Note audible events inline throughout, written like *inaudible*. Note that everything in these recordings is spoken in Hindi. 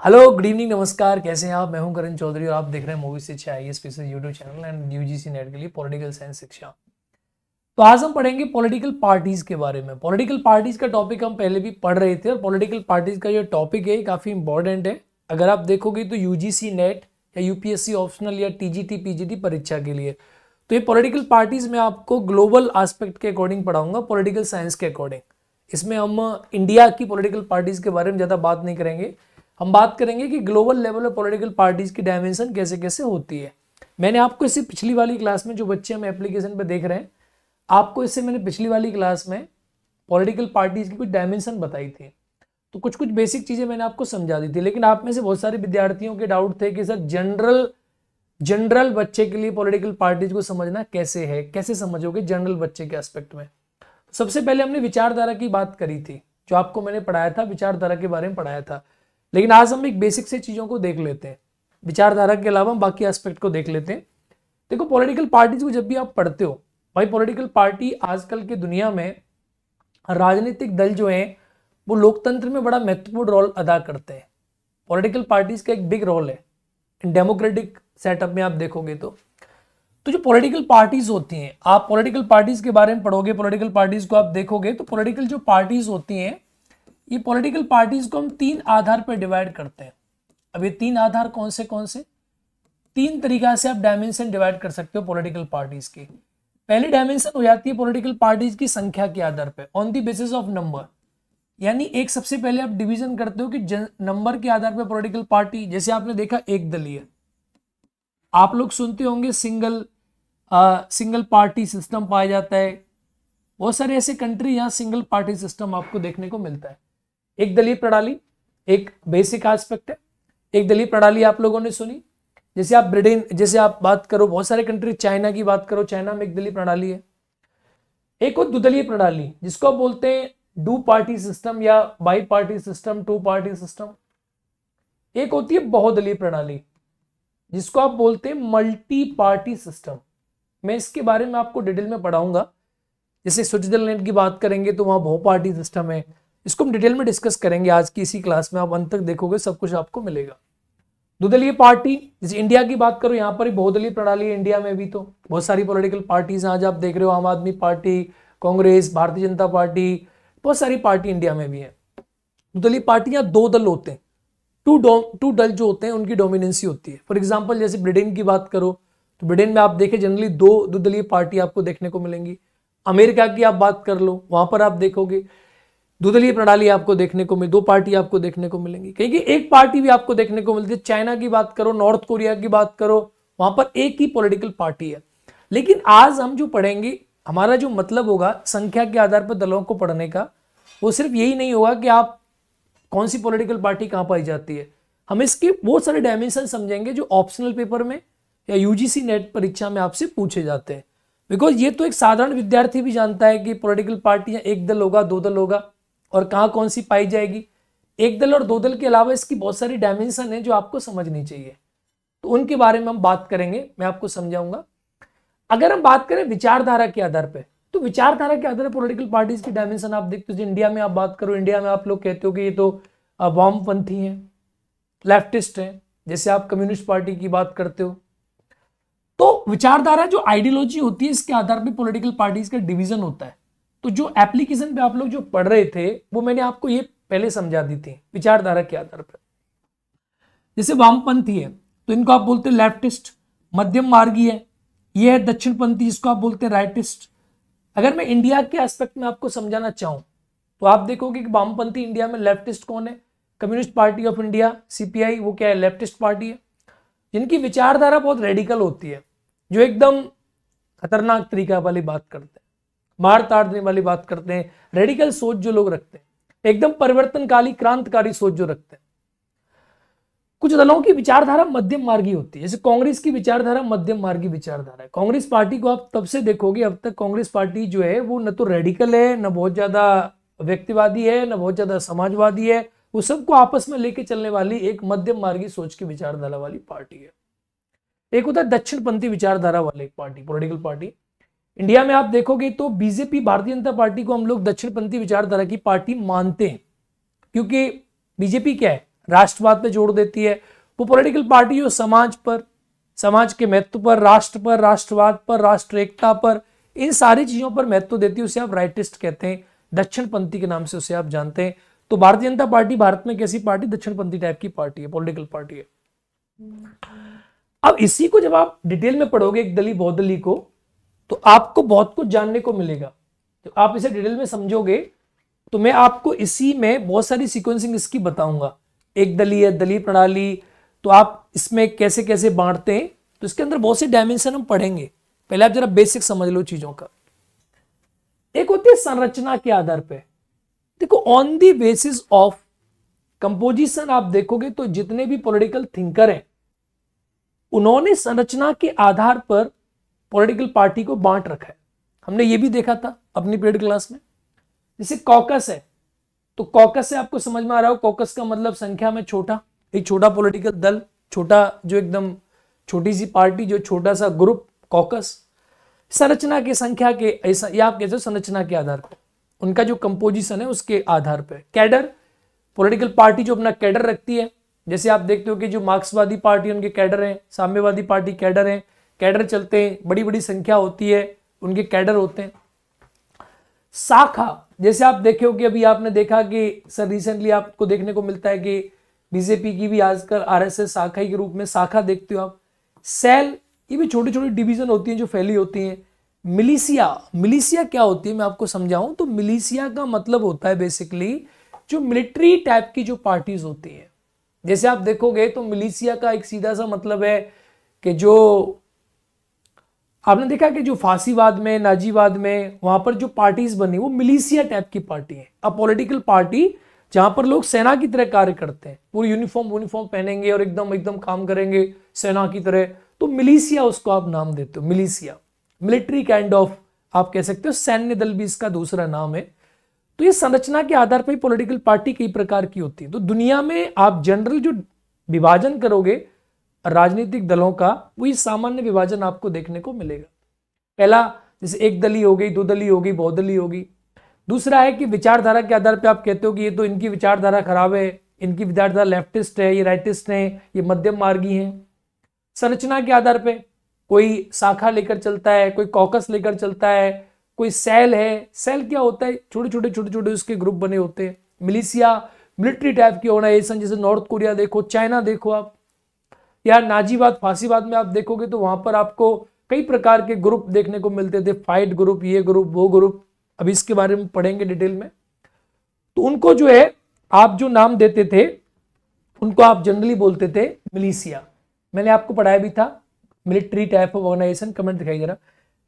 हेलो गुड इवनिंग नमस्कार कैसे हैं आप मैं हूं करण चौधरी और आप देख रहे हैं मूवी से I S P YouTube channel and U G C NET के लिए पॉलिटिकल साइंस शिक्षा तो आज हम पढ़ेंगे पॉलिटिकल पार्टीज़ के बारे में पॉलिटिकल पार्टीज़ का टॉपिक हम पहले भी पढ़ रहे थे और पॉलिटिकल पार्टीज़ का जो टॉपिक है काफ़ी इंपॉर्टेंट है अगर आप देखोगे तो यू नेट या यूपीएससी ऑप्शनल या टीजीटी पीजीटी परीक्षा के लिए तो ये पॉलिटिकल पार्टीज़ में आपको ग्लोबल आस्पेक्ट के अकॉर्डिंग पढ़ाऊंगा पॉलिटिकल साइंस के अकॉर्डिंग इसमें हम इंडिया की पॉलिटिकल पार्टीज़ के बारे में ज़्यादा बात नहीं करेंगे हम बात करेंगे कि ग्लोबल लेवल पर पॉलिटिकल पार्टीज की डायमेंशन कैसे कैसे होती है मैंने आपको इससे पिछली वाली क्लास में जो बच्चे हम एप्लीकेशन पर देख रहे हैं आपको इससे मैंने पिछली वाली क्लास में पॉलिटिकल पार्टीज की कुछ डायमेंशन बताई थी तो कुछ कुछ बेसिक चीज़ें मैंने आपको समझा दी थी लेकिन आप में से बहुत सारे विद्यार्थियों के डाउट थे कि सर जनरल जनरल बच्चे के लिए पॉलिटिकल पार्टीज को समझना कैसे है कैसे समझोगे जनरल बच्चे के एस्पेक्ट में सबसे पहले हमने विचारधारा की बात करी थी जो आपको मैंने पढ़ाया था विचारधारा के बारे में पढ़ाया था लेकिन आज हम एक बेसिक से चीज़ों को देख लेते हैं विचारधारा के अलावा हम बाकी एस्पेक्ट को देख लेते हैं देखो पॉलिटिकल पार्टीज को जब भी आप पढ़ते हो भाई पॉलिटिकल पार्टी आजकल की दुनिया में राजनीतिक दल जो हैं वो लोकतंत्र में बड़ा महत्वपूर्ण रोल अदा करते हैं पॉलिटिकल पार्टीज का एक बिग रोल है इन डेमोक्रेटिक सेटअप में आप देखोगे तो तो जो पॉलिटिकल पार्टीज होती हैं आप पॉलिटिकल पार्टीज के बारे में पढ़ोगे पॉलिटिकल पार्टीज को आप देखोगे तो पॉलिटिकल जो पार्टीज होती हैं ये पॉलिटिकल पार्टीज को हम तीन आधार पर डिवाइड करते हैं अब ये तीन आधार कौन से कौन से तीन तरीका से आप डायमेंशन डिवाइड कर सकते हो पॉलिटिकल पार्टीज की पहली डायमेंशन हो जाती है पॉलिटिकल पार्टीज की संख्या के आधार पर on the basis of number यानी एक सबसे पहले आप डिवीजन करते हो कि नंबर के आधार पर पॉलिटिकल पार्टी जैसे आपने देखा एक दलीय आप लोग सुनते होंगे single ah, single party system पाया जाता है बहुत सारे ऐसे कंट्री यहाँ सिंगल पार्टी सिस्टम आपको देखने को मिलता है एक दलीय प्रणाली एक बेसिक एस्पेक्ट है एक दलीय प्रणाली आप लोगों ने सुनी जैसे आप ब्रिटेन जैसे आप बात करो बहुत सारे कंट्री चाइना की बात करो चाइना में एक दलीय प्रणाली है एक और दुदलीय प्रणाली जिसको आप बोलते हैं डू पार्टी सिस्टम या bi party system two party system एक होती है बहुदलीय प्रणाली जिसको आप बोलते हैं मल्टी पार्टी सिस्टम मैं इसके बारे में आपको डिटेल में पढ़ाऊंगा जैसे स्विट्जरलैंड की बात करेंगे तो वहां बहु पार्टी सिस्टम है इसको हम डिटेल में डिस्कस करेंगे आज की इसी क्लास में आप अंत तक देखोगे सब कुछ आपको मिलेगा दुदलीय पार्टी जैसे इंडिया की बात करो यहाँ पर ही बहुदलीय प्रणाली है इंडिया में भी तो बहुत सारी पॉलिटिकल पार्टीज आज आप देख रहे हो आम आदमी पार्टी कांग्रेस भारतीय जनता पार्टी बहुत सारी पार्टी इंडिया में भी है दुदलीय पार्टियां दो दल होते हैं टू टू दल जो होते हैं उनकी डोमिनेंसी होती है फॉर एग्जाम्पल जैसे ब्रिटेन की बात करो तो ब्रिटेन में आप देखें जनरली दो दुदलीय पार्टी आपको देखने को मिलेंगी अमेरिका की आप बात कर लो वहां पर आप देखोगे दुदलीय प्रणाली आपको देखने को मिली दो पार्टी आपको देखने को मिलेंगी कहीं की एक पार्टी भी आपको देखने को मिलती है चाइना की बात करो नॉर्थ कोरिया की बात करो वहां पर एक ही पॉलिटिकल पार्टी है लेकिन आज हम जो पढ़ेंगे हमारा जो मतलब होगा संख्या के आधार पर दलों को पढ़ने का वो सिर्फ यही नहीं होगा कि आप कौन सी पॉलिटिकल पार्टी कहाँ पाई जाती है हम इसके बहुत सारे डायमेंशन समझेंगे जो ऑप्शनल पेपर में या यूजीसी नेट परीक्षा में आपसे पूछे जाते हैं बिकॉज ये तो एक साधारण विद्यार्थी भी जानता है कि पॉलिटिकल पार्टियां एक दल होगा दो दल होगा और कहाँ कौन सी पाई जाएगी एक दल और दो दल के अलावा इसकी बहुत सारी डायमेंशन है जो आपको समझनी चाहिए तो उनके बारे में हम बात करेंगे मैं आपको समझाऊंगा अगर हम बात करें विचारधारा के आधार पर तो विचारधारा के आधार पर पोलिटिकल पार्टीज की डायमेंशन आप देखते हो इंडिया में आप बात करो इंडिया में आप लोग कहते हो कि ये तो वामपंथी हैं लेफ्टिस्ट हैं जैसे आप कम्युनिस्ट पार्टी की बात करते हो तो विचारधारा जो आइडियोलॉजी होती है इसके आधार पर पॉलिटिकल पार्टीज का डिवीजन होता है तो जो एप्लीकेशन पे आप लोग जो पढ़ रहे थे वो मैंने आपको ये पहले समझा दी थी विचारधारा के आधार पर जैसे वामपंथी है तो इनको आप बोलते हैं लेफ्टिस्ट मध्यम मार्गी है ये है दक्षिणपंथी जिसको आप बोलते हैं राइटिस्ट अगर मैं इंडिया के एस्पेक्ट में आपको समझाना चाहूं तो आप देखोगे कि वामपंथी इंडिया में लेफ्टिस्ट कौन है communist party of India CPI वो क्या है लेफ्टिस्ट पार्टी है जिनकी विचारधारा बहुत रेडिकल होती है जो एकदम खतरनाक तरीका वाली बात करते हैं मार ताड़ देने वाली बात करते हैं रेडिकल सोच जो लोग रखते हैं एकदम परिवर्तनकाली क्रांतकारी सोच जो रखते हैं कुछ दलों की विचारधारा मध्यम मार्गी होती है जैसे कांग्रेस की विचारधारा मध्यम मार्गी विचारधारा है कांग्रेस पार्टी को आप तब से देखोगे अब तक कांग्रेस पार्टी जो है वो न तो रेडिकल है न बहुत ज़्यादा व्यक्तिवादी है न बहुत ज़्यादा समाजवादी है वो सबको आपस में लेके चलने वाली एक मध्यम मार्गी सोच की विचारधारा वाली पार्टी है एक होता है दक्षिणपंथी विचारधारा वाली एक पार्टी पोलिटिकल पार्टी इंडिया में आप देखोगे तो बीजेपी भारतीय जनता पार्टी को हम लोग दक्षिणपंथी विचारधारा की पार्टी मानते हैं क्योंकि बीजेपी क्या है राष्ट्रवाद पे जोड़ देती है वो पॉलिटिकल पार्टी जो समाज पर समाज के महत्व पर राष्ट्र पर राष्ट्रवाद पर राष्ट्र एकता पर इन सारी चीजों पर महत्व देती है उसे आप राइटिस्ट कहते हैं दक्षिणपंथी के नाम से उसे आप जानते हैं तो भारतीय जनता पार्टी भारत में कैसी पार्टी दक्षिणपंथी टाइप की पार्टी है पॉलिटिकल पार्टी है अब इसी को जब आप डिटेल में पढ़ोगे एक दली बहुदली को तो आपको बहुत कुछ जानने को मिलेगा तो आप इसे डिटेल में समझोगे तो मैं आपको इसी में बहुत सारी सीक्वेंसिंग इसकी बताऊंगा एक दलीय दलीय प्रणाली तो आप इसमें कैसे कैसे बांटते हैं तो इसके अंदर बहुत से डायमेंशन हम पढ़ेंगे पहले आप जरा बेसिक समझ लो चीजों का एक होती है संरचना के आधार पर देखो on the basis of composition आप देखोगे तो जितने भी पॉलिटिकल थिंकर हैं उन्होंने संरचना के आधार पर पॉलिटिकल पार्टी को बांट रखा है हमने ये भी देखा था अपनी पेड क्लास में जैसे कॉकस है तो कॉकस से आपको समझ में आ रहा हो कॉकस का मतलब संख्या में छोटा एक छोटा पॉलिटिकल दल छोटा जो एकदम छोटी सी पार्टी जो छोटा सा ग्रुप कॉकस संरचना के संख्या के ऐसा या आप कहते हो संरचना के आधार पर उनका जो कंपोजिशन है उसके आधार पर कैडर पॉलिटिकल पार्टी जो अपना कैडर रखती है जैसे आप देखते हो कि जो मार्क्सवादी पार्टी उनके कैडर हैं साम्यवादी पार्टी कैडर हैं कैडर चलते हैं बड़ी बड़ी संख्या होती है उनके कैडर होते हैं शाखा जैसे आप देखे हो कि अभी आपने देखा कि सर रिसेंटली आपको देखने को मिलता है कि बीजेपी की भी आजकल आरएसएस शाखा के रूप में शाखा देखते हो आप सेल ये भी छोटी छोटी डिवीजन होती हैं जो फैली होती हैं मिलिशिया मिलिशिया क्या होती है मैं आपको समझाऊं तो मिलिशिया का मतलब होता है बेसिकली जो मिलिट्री टाइप की जो पार्टीज होती हैं जैसे आप देखोगे तो मिलिसिया का एक सीधा सा मतलब है कि जो आपने देखा कि जो फांसीवाद में नाजीवाद में वहां पर जो पार्टीज बनी वो मिलीसिया टाइप की पार्टी है अ पॉलिटिकल पार्टी जहां पर लोग सेना की तरह कार्य करते हैं पूरी यूनिफॉर्म यूनिफॉर्म पहनेंगे और एकदम एकदम काम करेंगे सेना की तरह तो मिलीसिया उसको आप नाम देते हो मिलीसिया मिलिट्री काइंड ऑफ आप कह सकते हो सैन्य दल भी इसका दूसरा नाम है तो ये संरचना के आधार पर पॉलिटिकल पार्टी कई प्रकार की होती है तो दुनिया में आप जनरल जो विभाजन करोगे राजनीतिक दलों का वही सामान्य विभाजन आपको देखने को मिलेगा पहला जैसे एक दली हो गई दो दली हो गई बहुत दली होगी दूसरा है कि विचारधारा के आधार पर आप कहते हो कि ये तो इनकी विचारधारा खराब है इनकी विचारधारा लेफ्टिस्ट है ये राइटिस्ट है ये मध्यम मार्गी है संरचना के आधार पर कोई शाखा लेकर चलता है कोई कॉकस लेकर चलता है कोई सेल है सेल क्या होता है छोटे छोटे छोटे छोटे उसके ग्रुप बने होते हैं मिलिशिया मिलिट्री टाइप के होना एसन जैसे नॉर्थ कोरिया देखो चाइना देखो आप या नाजीवाद फांसीवाद में आप देखोगे तो वहां पर आपको कई प्रकार के ग्रुप देखने को मिलते थे फाइट ग्रुप ये ग्रुप वो ग्रुप अब इसके बारे में पढ़ेंगे डिटेल में तो उनको जो है आप जो नाम देते थे उनको आप जनरली बोलते थे मिलिशिया मैंने आपको पढ़ाया भी था military type of organisation comment दिखाई दे रहा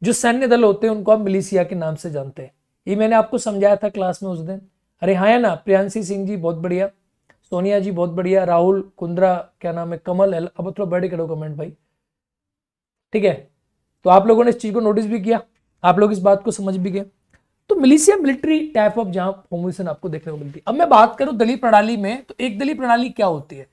जो सैन्य दल होते हैं उनको आप मिलिशिया के नाम से जानते हैं ये मैंने आपको समझाया था क्लास में उस दिन अरे हाँ ना प्रियांशी सिंह जी बहुत बढ़िया सोनिया जी बहुत बढ़िया राहुल कुंद्रा क्या नाम है कमल है अब थोड़ा बैठे करो कमेंट भाई ठीक है तो आप लोगों ने इस चीज़ को नोटिस भी किया आप लोग इस बात को समझ भी गए तो मिलिशिया मिलिट्री टाइप ऑफ जहां फॉर्मेशन आपको देखने को मिलती है अब मैं बात करूं दलित प्रणाली में तो एक दलित प्रणाली क्या होती है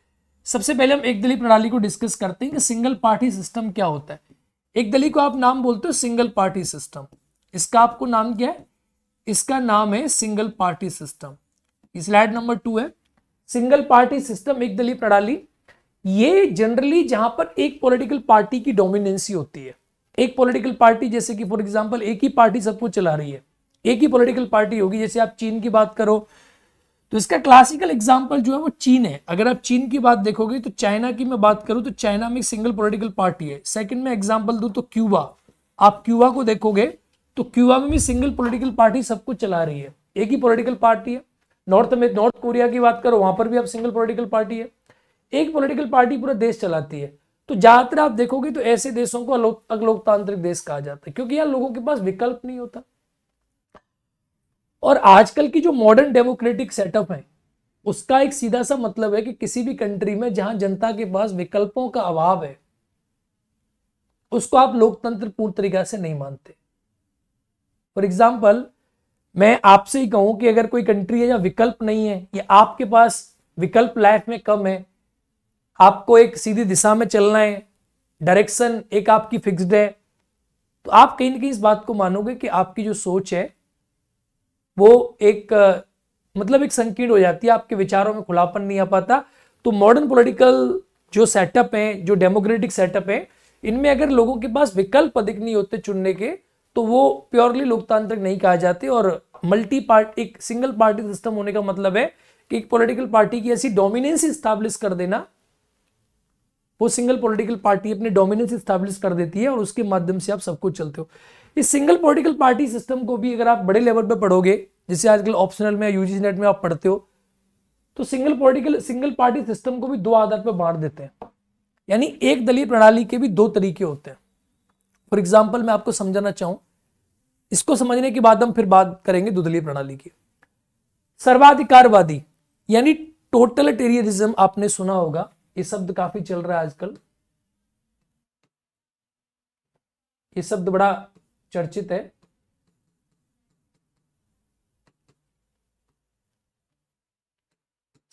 सबसे पहले हम एक दलित प्रणाली को डिस्कस करते हैं कि सिंगल पार्टी सिस्टम क्या होता है एक दलित को आप नाम बोलते हो सिंगल पार्टी सिस्टम इसका आपको नाम क्या है इसका नाम है single party system slide number two है सिंगल पार्टी सिस्टम एक दलीय प्रणाली ये जनरली जहां पर एक पॉलिटिकल पार्टी की डोमिनेंसी होती है एक पॉलिटिकल पार्टी जैसे कि फॉर एग्जांपल एक ही पार्टी सबको चला रही है एक ही पॉलिटिकल पार्टी होगी जैसे आप चीन की बात करो तो इसका क्लासिकल एग्जाम्पल जो है वो चीन है अगर आप चीन की बात देखोगे तो चाइना की मैं बात करूँ तो चाइना में एक सिंगल पोलिटिकल पार्टी है सेकेंड में एग्जाम्पल दूँ तो क्यूबा आप क्यूबा को देखोगे तो क्यूबा में भी सिंगल पोलिटिकल पार्टी सबको चला रही है एक ही पोलिटिकल पार्टी है नॉर्थ में नॉर्थ कोरिया की बात करो वहां पर भी अब सिंगल पॉलिटिकल पार्टी है एक पॉलिटिकल पार्टी पूरा देश चलाती है तो ज्यादातर आप देखोगे तो ऐसे देशों को अलोकतांत्रिक देश कहा जाता है क्योंकि यहाँ लोगों के पास विकल्प नहीं होता और आजकल की जो मॉडर्न डेमोक्रेटिक सेटअप है उसका एक सीधा सा मतलब है कि किसी भी कंट्री में जहां जनता के पास विकल्पों का अभाव है उसको आप लोकतंत्र पूर्ण तरीका से नहीं मानते फॉर एग्जाम्पल मैं आपसे ही कहूं कि अगर कोई कंट्री है जहां विकल्प नहीं है या आपके पास विकल्प लाइफ में कम है आपको एक सीधी दिशा में चलना है डायरेक्शन एक आपकी फिक्स्ड है तो आप कहीं ना कहीं इस बात को मानोगे कि आपकी जो सोच है वो एक मतलब एक संकीर्ण हो जाती है आपके विचारों में खुलापन नहीं आ पाता तो मॉडर्न पॉलिटिकल जो सेटअप है जो डेमोक्रेटिक सेटअप है इनमें अगर लोगों के पास विकल्प अधिक नहीं होते चुनने के तो वो प्योरली लोकतांत्रिक नहीं कहा जाते और मल्टी पार्ट एक सिंगल पार्टी सिस्टम होने का मतलब है कि एक पॉलिटिकल पार्टी की ऐसी डोमिनेंस स्टाब्लिश कर देना वो सिंगल पॉलिटिकल पार्टी अपनी डोमिनेंस इस्टाब्लिश कर देती है और उसके माध्यम से आप सब कुछ चलते हो इस सिंगल पॉलिटिकल पार्टी सिस्टम को भी अगर आप बड़े लेवल पर पढ़ोगे जैसे आजकल ऑप्शनल में यूजी नेट में आप पढ़ते हो तो single political single party system को भी दो आधार पर बांट देते हैं यानी एक दलीय प्रणाली के भी दो तरीके होते हैं फॉर एग्जाम्पल मैं आपको समझाना चाहूं इसको समझने के बाद हम फिर बात करेंगे दुदलीय प्रणाली की सर्वाधिकारवादी यानी टोटल टेरियरिज्म आपने सुना होगा ये शब्द काफी चल रहा है आजकल ये शब्द बड़ा चर्चित है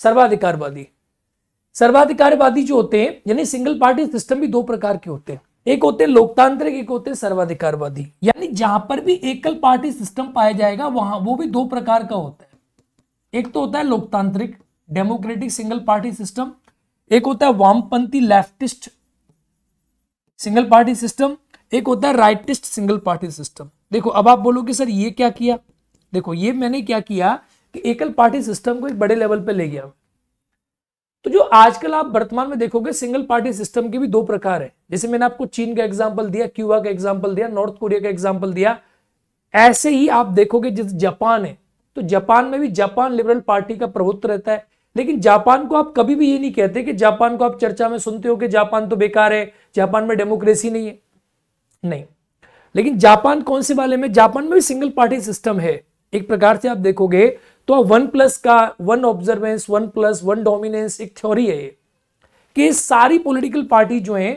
सर्वाधिकारवादी सर्वाधिकारवादी जो होते हैं यानी सिंगल पार्टी सिस्टम भी दो प्रकार के होते हैं एक होते हैं लोकतांत्रिक एक होते हैं सर्वाधिकारवादी यानी जहां पर भी एकल पार्टी सिस्टम पाया जाएगा वहां वो भी दो प्रकार का होता है एक तो होता है लोकतांत्रिक डेमोक्रेटिक सिंगल पार्टी सिस्टम एक होता है वामपंथी लेफ्टिस्ट सिंगल पार्टी सिस्टम एक होता है राइटिस्ट सिंगल पार्टी सिस्टम देखो अब आप बोलोगे सर ये क्या किया देखो ये मैंने क्या किया कि एकल पार्टी सिस्टम को एक बड़े लेवल पर ले गया तो जो आजकल आप वर्तमान में देखोगे सिंगल पार्टी सिस्टम के भी दो प्रकार है जैसे मैंने आपको चीन का एग्जाम्पल दिया क्यूबा का एग्जाम्पल दिया नॉर्थ कोरिया का एग्जाम्पल दिया ऐसे ही आप देखोगे जिस जापान है तो जापान में भी जापान लिबरल पार्टी का प्रभुत्व रहता है लेकिन जापान को आप कभी भी ये नहीं कहते कि जापान को आप चर्चा में सुनते हो कि जापान तो बेकार है जापान में डेमोक्रेसी नहीं है नहीं लेकिन जापान कौन से वाले में जापान में भी सिंगल पार्टी सिस्टम है एक प्रकार से आप देखोगे तो वन प्लस का one observance one plus one dominance एक थ्योरी है कि सारी पॉलिटिकल पार्टी जो है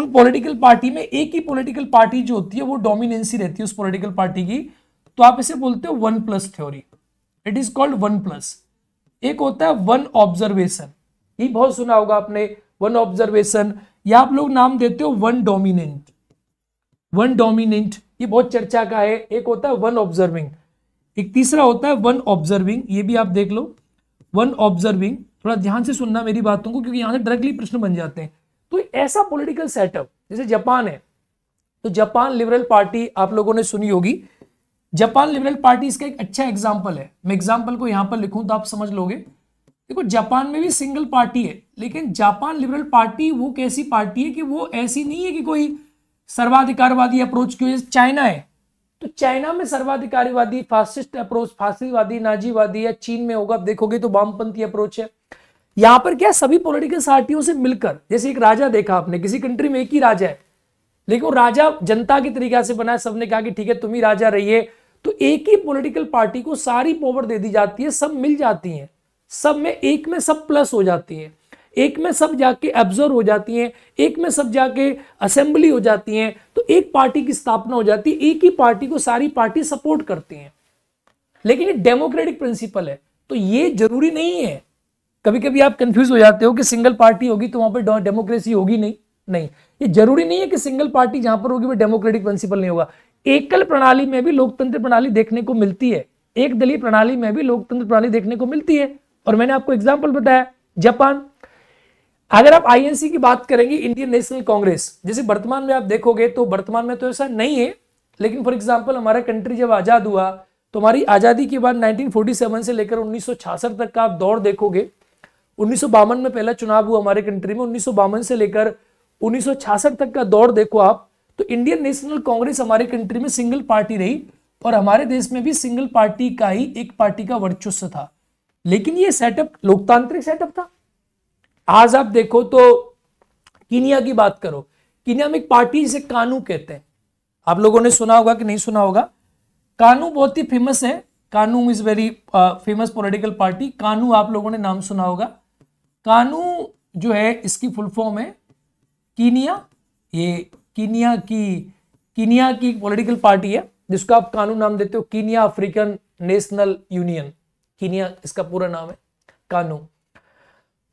उन पॉलिटिकल पार्टी में एक ही पॉलिटिकल पार्टी जो होती है वो डोमिनेंसी रहती है उस पॉलिटिकल पार्टी की तो आप इसे बोलते हो one plus theory it is called one plus एक होता है वन ऑब्जर्वेशन ये बहुत सुना होगा आपने वन ऑब्जर्वेशन या आप लोग नाम देते हो वन डोमिनेंट वन डोमिनेंट ये बहुत चर्चा का है एक होता है वन ऑब्जर्विंग एक तीसरा होता है वन ऑब्जर्विंग ये भी आप देख लो वन ऑब्जर्विंग थोड़ा ध्यान से सुनना मेरी बातों को क्योंकि यहां से डायरेक्टली प्रश्न बन जाते हैं तो ऐसा पॉलिटिकल सेटअप जैसे जापान है तो जापान लिबरल पार्टी आप लोगों ने सुनी होगी जापान लिबरल पार्टी इसका एक अच्छा एग्जाम्पल है मैं एग्जाम्पल को यहां पर लिखूं तो आप समझ लोगे देखो जापान में भी सिंगल पार्टी है लेकिन जापान लिबरल पार्टी वो कैसी पार्टी है कि वो ऐसी नहीं है कि कोई सर्वाधिकारवादी अप्रोच की चाइना है तो चाइना में सर्वाधिकारीवादी फासिस्ट अप्रोच फासिस्टवादी नाजीवादी या चीन में होगा आप देखोगे तो वामपंथी अप्रोच है यहां पर क्या सभी पॉलिटिकल पार्टियों से मिलकर जैसे एक राजा देखा आपने किसी कंट्री में एक ही राजा है लेकिन वो राजा जनता के तरीका से बना है सबने कहा कि ठीक है तुम ही राजा रहिए तो एक ही पॉलिटिकल पार्टी को सारी पावर दे दी जाती है सब मिल जाती है सब में एक में सब प्लस हो जाती है एक में सब जाके एब्जर्व हो जाती हैं एक में सब जाके असेंबली हो जाती हैं तो एक पार्टी की स्थापना हो जाती है एक ही पार्टी को सारी पार्टी सपोर्ट करती हैं लेकिन ये डेमोक्रेटिक प्रिंसिपल है तो ये जरूरी नहीं है कभी कभी आप कंफ्यूज हो जाते हो कि सिंगल पार्टी होगी तो वहां पर डेमोक्रेसी होगी नहीं नहीं ये जरूरी नहीं है कि सिंगल पार्टी जहां पर होगी वो डेमोक्रेटिक प्रिंसिपल नहीं होगा एकल प्रणाली में भी लोकतंत्र प्रणाली देखने को मिलती है एक दलीय प्रणाली में भी लोकतंत्र प्रणाली देखने को मिलती है और मैंने आपको एग्जाम्पल बताया जापान अगर आप आईएनसी की बात करेंगे इंडियन नेशनल कांग्रेस जैसे वर्तमान में आप देखोगे तो वर्तमान में तो ऐसा नहीं है लेकिन फॉर एग्जाम्पल हमारा कंट्री जब आज़ाद हुआ तो हमारी आज़ादी के बाद 1947 से लेकर उन्नीस तक का आप दौड़ देखोगे उन्नीस में पहला चुनाव हुआ हमारे कंट्री में उन्नीस से लेकर उन्नीस तक का दौर देखो आप तो इंडियन नेशनल कांग्रेस हमारे कंट्री में सिंगल पार्टी रही और हमारे देश में भी सिंगल पार्टी का ही एक पार्टी का वर्चस्व था लेकिन ये सेटअप लोकतांत्रिक सेटअप था आज आप देखो तो किनिया की बात करो किनिया में एक पार्टी जिसे कानू कहते हैं आप लोगों ने सुना होगा कि नहीं सुना होगा कानू बहुत ही फेमस है KANU is very famous political party KANU आप लोगों ने नाम सुना होगा कानू जो है इसकी फुल फॉर्म है कीनिया ये कीनिया की कीनिया की पॉलिटिकल पार्टी है जिसको आप कानू नाम देते हो Kenya African National Union Kenya इसका पूरा नाम है कानू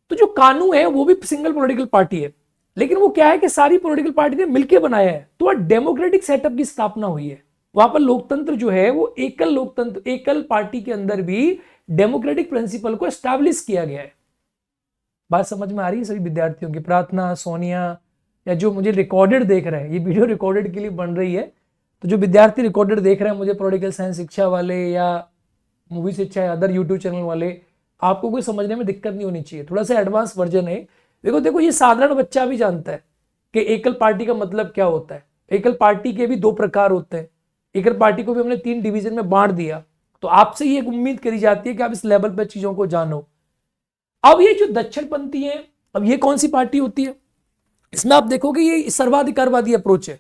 तो जो कानू है वो भी सिंगल पॉलिटिकल पार्टी है लेकिन वो क्या है कि सारी पॉलिटिकल पार्टी ने मिलकर बनाया है तो वह डेमोक्रेटिक सेटअप की स्थापना हुई है वहां पर लोकतंत्र जो है वो एकल लोकतंत्र एकल पार्टी के अंदर भी डेमोक्रेटिक प्रिंसिपल को एस्टैब्लिश किया गया है बात समझ में आ रही है सभी विद्यार्थियों की प्रार्थना सोनिया या जो मुझे रिकॉर्डेड देख रहे हैं ये वीडियो रिकॉर्डेड के लिए बन रही है तो जो विद्यार्थी रिकॉर्डेड देख रहे हैं मुझे पॉलिटिकल साइंस शिक्षा वाले या मूवी शिक्षा या अदर यूट्यूब चैनल वाले आपको कोई समझने में दिक्कत नहीं होनी चाहिए थोड़ा सा एडवांस वर्जन है देखो देखो ये साधारण बच्चा भी जानता है कि एकल पार्टी का मतलब क्या होता है एकल पार्टी के भी दो प्रकार होते हैं एकल पार्टी को भी हमने तीन डिवीजन में बांट दिया तो आपसे ये उम्मीद करी जाती है कि आप इस लेवल पर चीजों को जानो अब ये जो दक्षिणपंथी है अब ये कौन सी पार्टी होती है इसमें आप देखोगे ये सर्वाधिकारवादी अप्रोच है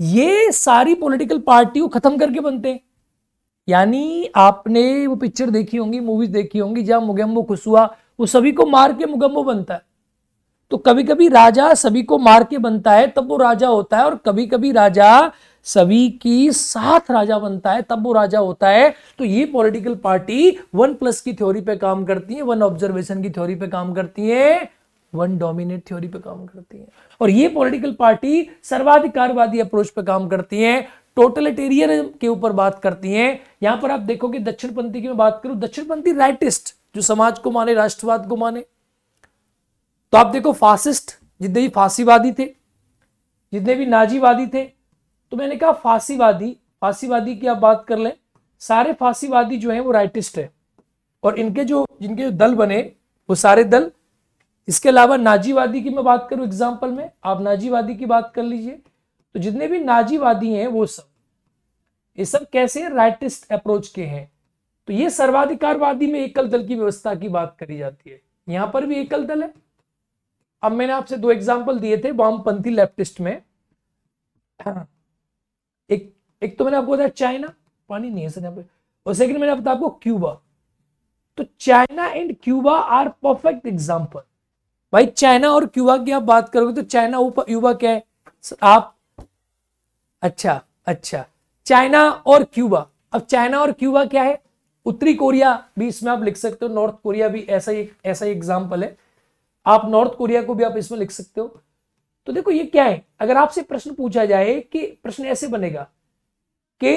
ये सारी पॉलिटिकल पार्टी को खत्म करके बनते हैं यानी आपने वो पिक्चर देखी होंगी मूवीज देखी होंगी जहां खुश हुआ वो सभी को मार के मुगम्बो बनता है तो कभी कभी राजा सभी को मार के बनता है तब वो राजा होता है और कभी कभी राजा सभी की साथ राजा बनता है तब वो राजा होता है तो ये पॉलिटिकल पार्टी वन प्लस की थ्योरी पे काम करती है वन ऑब्जर्वेशन की थ्योरी पे काम करती है वन डोमिनेट थ्योरी पे काम करती है और ये पॉलिटिकल पार्टी सर्वाधिकारवादी अप्रोच पे काम करती है टोटलिटेरियन के ऊपर बात करती हैं यहां पर आप देखोगे दक्षिणपंथी की मैं बात करूं दक्षिणपंथी राइटिस्ट जो समाज को माने राष्ट्रवाद को माने तो आप देखो फासिस्ट जितने भी फांसीवादी थे जितने भी नाजीवादी थे तो मैंने कहा फांसीवादी फांसीवादी की आप बात कर लें सारे फांसीवादी जो है वो राइटिस्ट है और इनके जो जिनके जो दल बने वो सारे दल इसके अलावा नाजीवादी की मैं बात करूं एग्जाम्पल में आप नाजीवादी की बात कर लीजिए तो जितने भी नाजीवादी हैं वो सब ये सब कैसे राइटिस्ट अप्रोच के हैं तो ये सर्वाधिकारवादी में एकल दल की व्यवस्था की बात करी जाती है यहां पर भी एकल दल है अब मैंने आपसे दो एग्जाम्पल दिए थे वामपंथी लेफ्टिस्ट में एक एक तो मैंने आपको बताया चाइना पानी नहीं है सर यहाँ और सेकंड मैंने बताया आपको क्यूबा तो China and Cuba are perfect example भाई चाइना और क्यूबा की आप बात करोगे तो चाइना क्या है आप अच्छा अच्छा चाइना और क्यूबा अब चाइना और क्यूबा क्या है उत्तरी कोरिया भी इसमें आप लिख सकते हो नॉर्थ कोरिया भी ऐसा ही ऐसा ही एग्जाम्पल है आप नॉर्थ कोरिया को भी आप इसमें लिख सकते हो तो देखो ये क्या है अगर आपसे प्रश्न पूछा जाए कि प्रश्न ऐसे बनेगा कि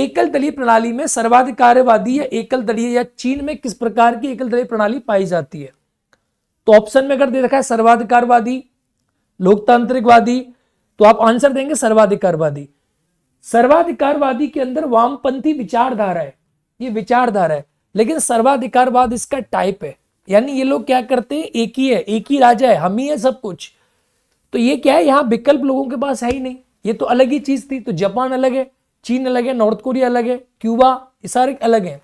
एकल दलीय प्रणाली में सर्वाधिकारवादी या एकल दलीय या चीन में किस प्रकार की एकल दलीय प्रणाली पाई जाती है तो ऑप्शन में अगर दे रखा है सर्वाधिकारवादी लोकतांत्रिकवादी तो आप आंसर देंगे सर्वाधिकारवादी सर्वाधिकारवादी के अंदर वामपंथी विचारधारा है ये विचारधारा है लेकिन सर्वाधिकारवाद इसका टाइप है यानी ये लोग क्या करते हैं एक ही है एक ही राजा है हम ही है सब कुछ तो ये क्या है यहां विकल्प लोगों के पास है ही नहीं ये तो अलग ही चीज थी तो जापान अलग है चीन अलग है नॉर्थ कोरिया अलग है क्यूबा ये सारे अलग है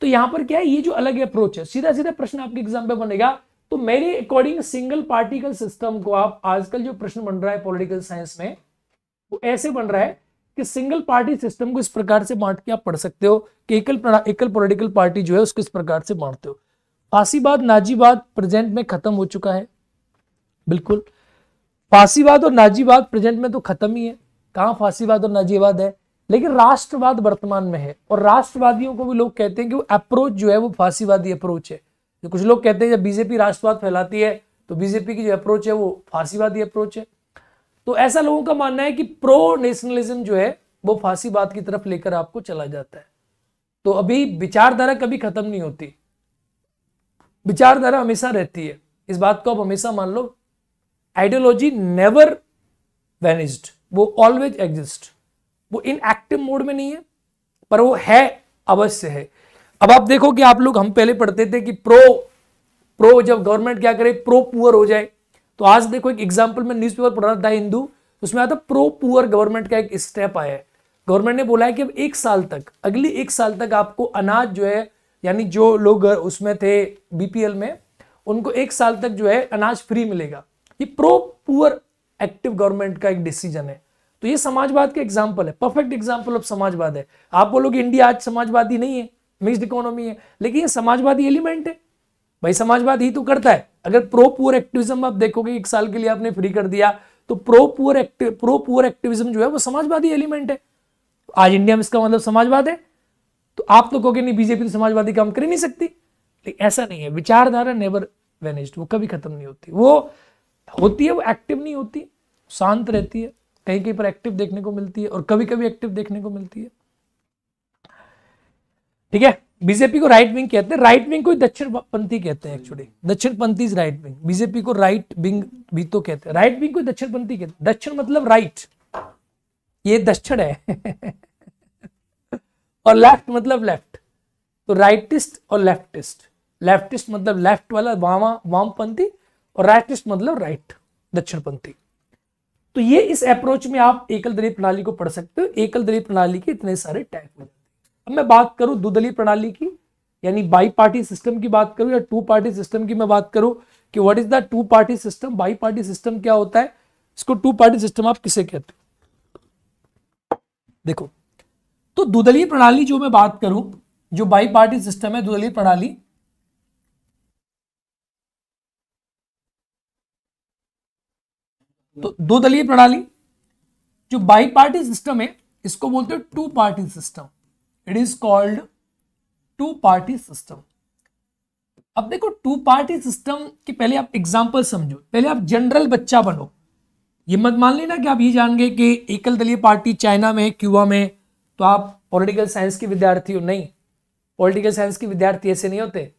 तो यहां पर क्या है ये जो अलग अप्रोच है सीधा सीधा प्रश्न आपके एग्जाम बनेगा तो मेरे अकॉर्डिंग सिंगल पार्टिकल सिस्टम को आप आजकल जो प्रश्न बन रहा है पॉलिटिकल साइंस में वो ऐसे बन रहा है कि सिंगल पार्टी सिस्टम को इस प्रकार से बांट के आप पढ़ सकते हो कि एकल एकल पॉलिटिकल पार्टी जो है उसको इस प्रकार से बांटते हो फांसीवाद नाजीवाद प्रेजेंट में खत्म हो चुका है बिल्कुल फांसीवाद और नाजीवाद प्रेजेंट में तो खत्म ही है कहां फांसीवाद और नाजीवाद है लेकिन राष्ट्रवाद वर्तमान में है और राष्ट्रवादियों को भी लोग कहते हैं कि वो अप्रोच जो है वो फांसीवादी अप्रोच है जो कुछ लोग कहते हैं जब बीजेपी राष्ट्रवाद फैलाती है तो बीजेपी की जो अप्रोच है वो फांसीवादी अप्रोच है तो ऐसा लोगों का मानना है कि प्रो नेशनलिज्म जो है वो फांसीवाद की तरफ लेकर आपको चला जाता है तो अभी विचारधारा कभी खत्म नहीं होती विचारधारा हमेशा रहती है इस बात को आप हमेशा मान लो आइडियोलॉजी नेवर वैनिस्ड वो ऑलवेज एग्जिस्ट वो इन एक्टिव मोड में नहीं है पर वो है अवश्य है अब आप देखो कि आप लोग हम पहले पढ़ते थे कि प्रो प्रो जब गवर्नमेंट क्या करे प्रो पुअर हो जाए तो आज देखो एक एग्जाम्पल में न्यूज़पेपर पढ़ रहा था हिंदू उसमें आता प्रो पुअर गवर्नमेंट का एक स्टेप आया है गवर्नमेंट ने बोला है कि अब एक साल तक अगली एक साल तक आपको अनाज जो है यानी जो लोग उसमें थे बीपीएल में उनको एक साल तक जो है अनाज फ्री मिलेगा ये प्रो पुअर एक्टिव गवर्नमेंट का एक डिसीजन है तो ये समाजवाद का एग्जाम्पल है परफेक्ट एग्जाम्पल ऑफ समाजवाद है आप बोलोगे इंडिया आज समाजवादी नहीं है मिक्सड इकोनॉमी है लेकिन ये समाजवादी एलिमेंट है भाई समाजवाद ही तो करता है अगर प्रो पुअर एक्टिविज्म आप देखोगे एक साल के लिए आपने फ्री कर दिया तो pro poor active pro poor activism जो है वो समाजवादी एलिमेंट है आज इंडिया में इसका मतलब समाजवाद है तो आप तो कहोगे नहीं बीजेपी तो समाजवादी काम कर ही नहीं सकती लेकिन ऐसा नहीं है विचारधारा नेवर वेनेज वो कभी खत्म नहीं होती वो होती है वो एक्टिव नहीं होती शांत रहती है कहीं कहीं पर एक्टिव देखने को मिलती है और कभी कभी एक्टिव देखने को मिलती है ठीक है बीजेपी को राइट विंग कहते हैं राइट विंग को दक्षिण पंथी कहते हैं एक्चुअली दक्षिण पंथी इज राइट विंग बीजेपी को राइट विंग भी तो कहते हैं राइट विंग को दक्षिण पंथी कहते हैं दक्षिण मतलब राइट ये दक्षिण है *laughs* और लेफ्ट मतलब लेफ्ट तो राइटिस्ट और लेफ्टिस्ट लेफ्टिस्ट मतलब लेफ्ट वाला वामा पंथी और राइटिस्ट मतलब राइट दक्षिण पंथी तो ये इस अप्रोच में आप एकल दलीय प्रणाली को पढ़ सकते हो एकल दलीय प्रणाली के इतने सारे टाइप हैं अब मैं बात करूं दुदलीय प्रणाली की यानी बाई पार्टी सिस्टम की बात करूं या टू पार्टी सिस्टम की मैं बात करूं कि what is the two party system bi party system क्या होता है इसको टू पार्टी सिस्टम आप किसे कहते हो देखो तो दुदलीय प्रणाली जो मैं बात करूं जो बाई पार्टी सिस्टम है दुदलीय प्रणाली तो दो दलीय प्रणाली जो बाई पार्टी सिस्टम है इसको बोलते हैं two party system it is called two party system अब देखो टू पार्टी सिस्टम की पहले आप एग्जाम्पल समझो पहले आप जनरल बच्चा बनो ये मत मान लेना कि आप ये जान गए कि एकल दलीय पार्टी चाइना में क्यूबा में तो आप पॉलिटिकल साइंस के विद्यार्थी हो नहीं पॉलिटिकल साइंस के विद्यार्थी ऐसे नहीं होते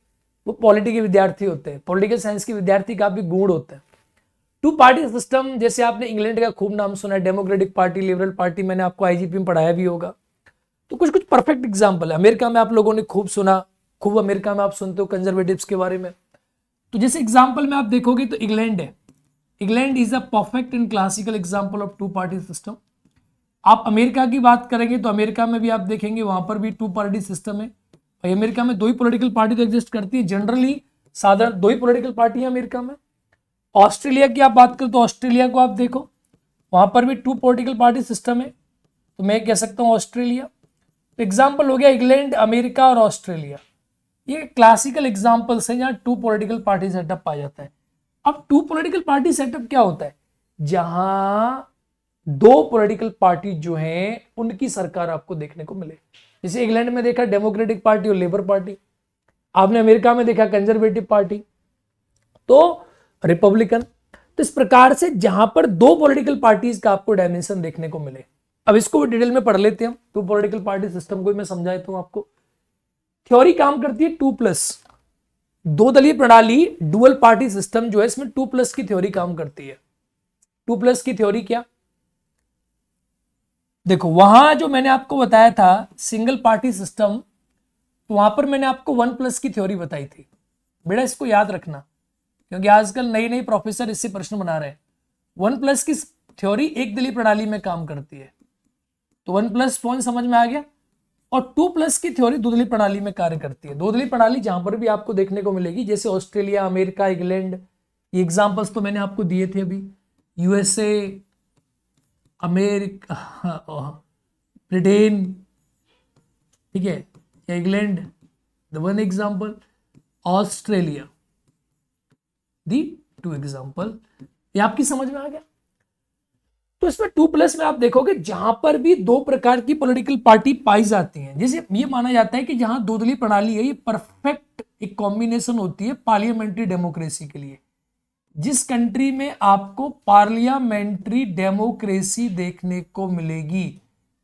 वो पॉलिटी के विद्यार्थी होते हैं पॉलिटिकल साइंस के विद्यार्थी का भी गुण होता है टू पार्टी सिस्टम जैसे आपने इंग्लैंड का खूब नाम सुना है डेमोक्रेटिक पार्टी लिबरल पार्टी मैंने आपको आईजीपी में पढ़ाया भी होगा तो कुछ कुछ परफेक्ट एग्जाम्पल है अमेरिका में आप लोगों ने खूब सुना खूब अमेरिका में आप सुनते हो कंजर्वेटिव के बारे में तो जैसे एग्जाम्पल में आप देखोगे तो इंग्लैंड है England is a perfect and classical example of two party system आप अमेरिका की बात करेंगे तो अमेरिका में भी आप देखेंगे वहां पर भी टू पार्टी सिस्टम है भाई अमेरिका में दो ही पॉलिटिकल पार्टी तो एग्जिस्ट करती है जनरली साधारण दो ही पॉलिटिकल पार्टी है अमेरिका में ऑस्ट्रेलिया की आप बात करें तो ऑस्ट्रेलिया को आप देखो वहां पर भी टू पॉलिटिकल पार्टी सिस्टम है तो मैं कह सकता हूँ ऑस्ट्रेलिया एग्जाम्पल हो गया इंग्लैंड अमेरिका और ऑस्ट्रेलिया ये क्लासिकल एग्जाम्पल्स हैं जहाँ टू पॉलिटिकल पार्टी सेटअप पाया जाता है अब टू पॉलिटिकल पार्टी सेटअप क्या होता है जहां दो पॉलिटिकल पार्टी जो हैं उनकी सरकार आपको देखने को मिले जैसे इंग्लैंड में देखा डेमोक्रेटिक पार्टी और लेबर पार्टी आपने अमेरिका में देखा कंजर्वेटिव पार्टी तो रिपब्लिकन तो इस प्रकार से जहां पर दो पॉलिटिकल पार्टीज का आपको डायमेंशन देखने को मिले अब इसको भी डिटेल में पढ़ लेते हैं हम टू पॉलिटिकल पार्टी सिस्टम को मैं समझाता हूं आपको थ्योरी काम करती है टू प्लस दो दलीय प्रणाली डुअल पार्टी सिस्टम जो है इसमें टू प्लस की थ्योरी काम करती है टू प्लस की थ्योरी क्या देखो वहां जो मैंने आपको बताया था सिंगल पार्टी सिस्टम तो वहां पर मैंने आपको वन प्लस की थ्योरी बताई थी बेटा इसको याद रखना क्योंकि आजकल नई नई प्रोफेसर इससे प्रश्न बना रहे हैं वन प्लस की थ्योरी एक दलीय प्रणाली में काम करती है तो वन प्लस फोन समझ में आ गया और टू प्लस की थ्योरी दुधली प्रणाली में कार्य करती है दुधली प्रणाली जहां पर भी आपको देखने को मिलेगी जैसे ऑस्ट्रेलिया अमेरिका इंग्लैंड ये एग्जाम्पल्स तो मैंने आपको दिए थे अभी यूएसए अमेरिका हाँ, ब्रिटेन ठीक है England the one example Australia the two example ये आपकी समझ में आ गया तो इसमें टू प्लस में आप देखोगे जहां पर भी दो प्रकार की पॉलिटिकल पार्टी पाई जाती हैं जैसे ये माना जाता है कि जहां दो दलीय प्रणाली है ये परफेक्ट एक कॉम्बिनेशन होती है पार्लियामेंट्री डेमोक्रेसी के लिए जिस कंट्री में आपको पार्लियामेंट्री डेमोक्रेसी देखने को मिलेगी